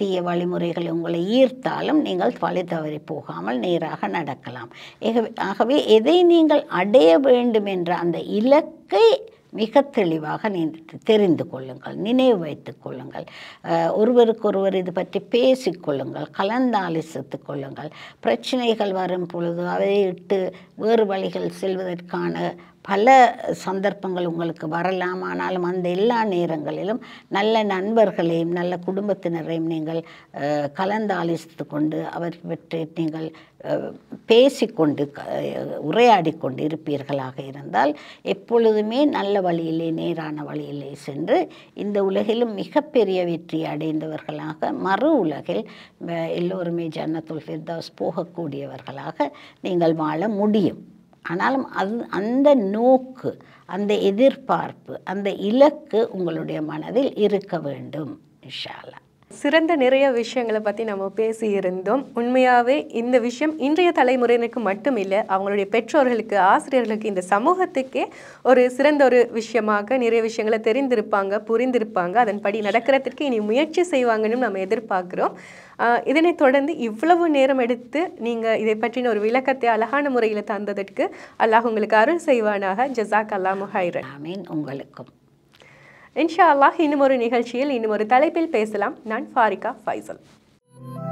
தீய வழிமுறைகள் உங்களை ஈர்த்தாலும் நீங்கள் வழி தவறி போகாமல் நேராக நடக்கலாம் ஆகவே எதை நீங்கள் அடைய வேண்டும் என்ற அந்த இலக்கை மிக தெளிவாக நீங்கள் தெரிந்து கொள்ளுங்கள் நினைவு வைத்து கொள்ளுங்கள் ஒருவருக்கொருவர் இது பற்றி பேசிக்கொள்ளுங்கள் கலந்தாலோசித்து கொள்ளுங்கள் பிரச்சனைகள் வரும் பொழுது அதை இட்டு வேறு வழிகள் செல்வதற்கான பல சந்தர்ப்பங்கள் உங்களுக்கு வரலாம் ஆனாலும் அந்த எல்லா நேரங்களிலும் நல்ல நண்பர்களையும் நல்ல குடும்பத்தினரையும் நீங்கள் கலந்தாலோசித்து கொண்டு அவற்றை நீங்கள் பேசிக்கொண்டு உரையாடி கொண்டு இருப்பீர்களாக இருந்தால் எப்பொழுதுமே நல்ல வழியிலே நேரான வழியிலே சென்று இந்த உலகிலும் மிகப்பெரிய வெற்றி அடைந்தவர்களாக மறு உலகில் எல்லோருமே ஜன்னத்துல் ஃபிர்தாஸ் போகக்கூடியவர்களாக நீங்கள் வாழ முடியும் ஆனாலும் அது அந்த நோக்கு அந்த எதிர்பார்ப்பு அந்த இலக்கு உங்களுடைய மனதில் இருக்க வேண்டும் இன்ஷால்லா சிறந்த நிறைய விஷயங்களை பற்றி நம்ம பேசியிருந்தோம் உண்மையாகவே இந்த விஷயம் இன்றைய தலைமுறையினருக்கு மட்டும் இல்லை அவங்களுடைய பெற்றோர்களுக்கு ஆசிரியர்களுக்கு இந்த சமூகத்துக்கே ஒரு சிறந்த ஒரு விஷயமாக நிறைய விஷயங்களை தெரிந்திருப்பாங்க புரிந்திருப்பாங்க அதன்படி நடக்கிறதுக்கு இனி முயற்சி செய்வாங்கன்னு நம்ம எதிர்பார்க்குறோம் இதனைத் தொடர்ந்து இவ்வளவு நேரம் எடுத்து நீங்கள் இதை பற்றின ஒரு விளக்கத்தை அழகான முறையில் தந்ததற்கு அல்லாஹ் உங்களுக்கு அருள் செய்வானாக ஜசாக் அல்லாஹ் முஹைரன் உங்களுக்கும் இன்ஷா அல்லாஹ் இன்னும் ஒரு நிகழ்ச்சியில் இன்னும் ஒரு தலைப்பில் பேசலாம் நான் ஃபாரிகா ஃபைசல்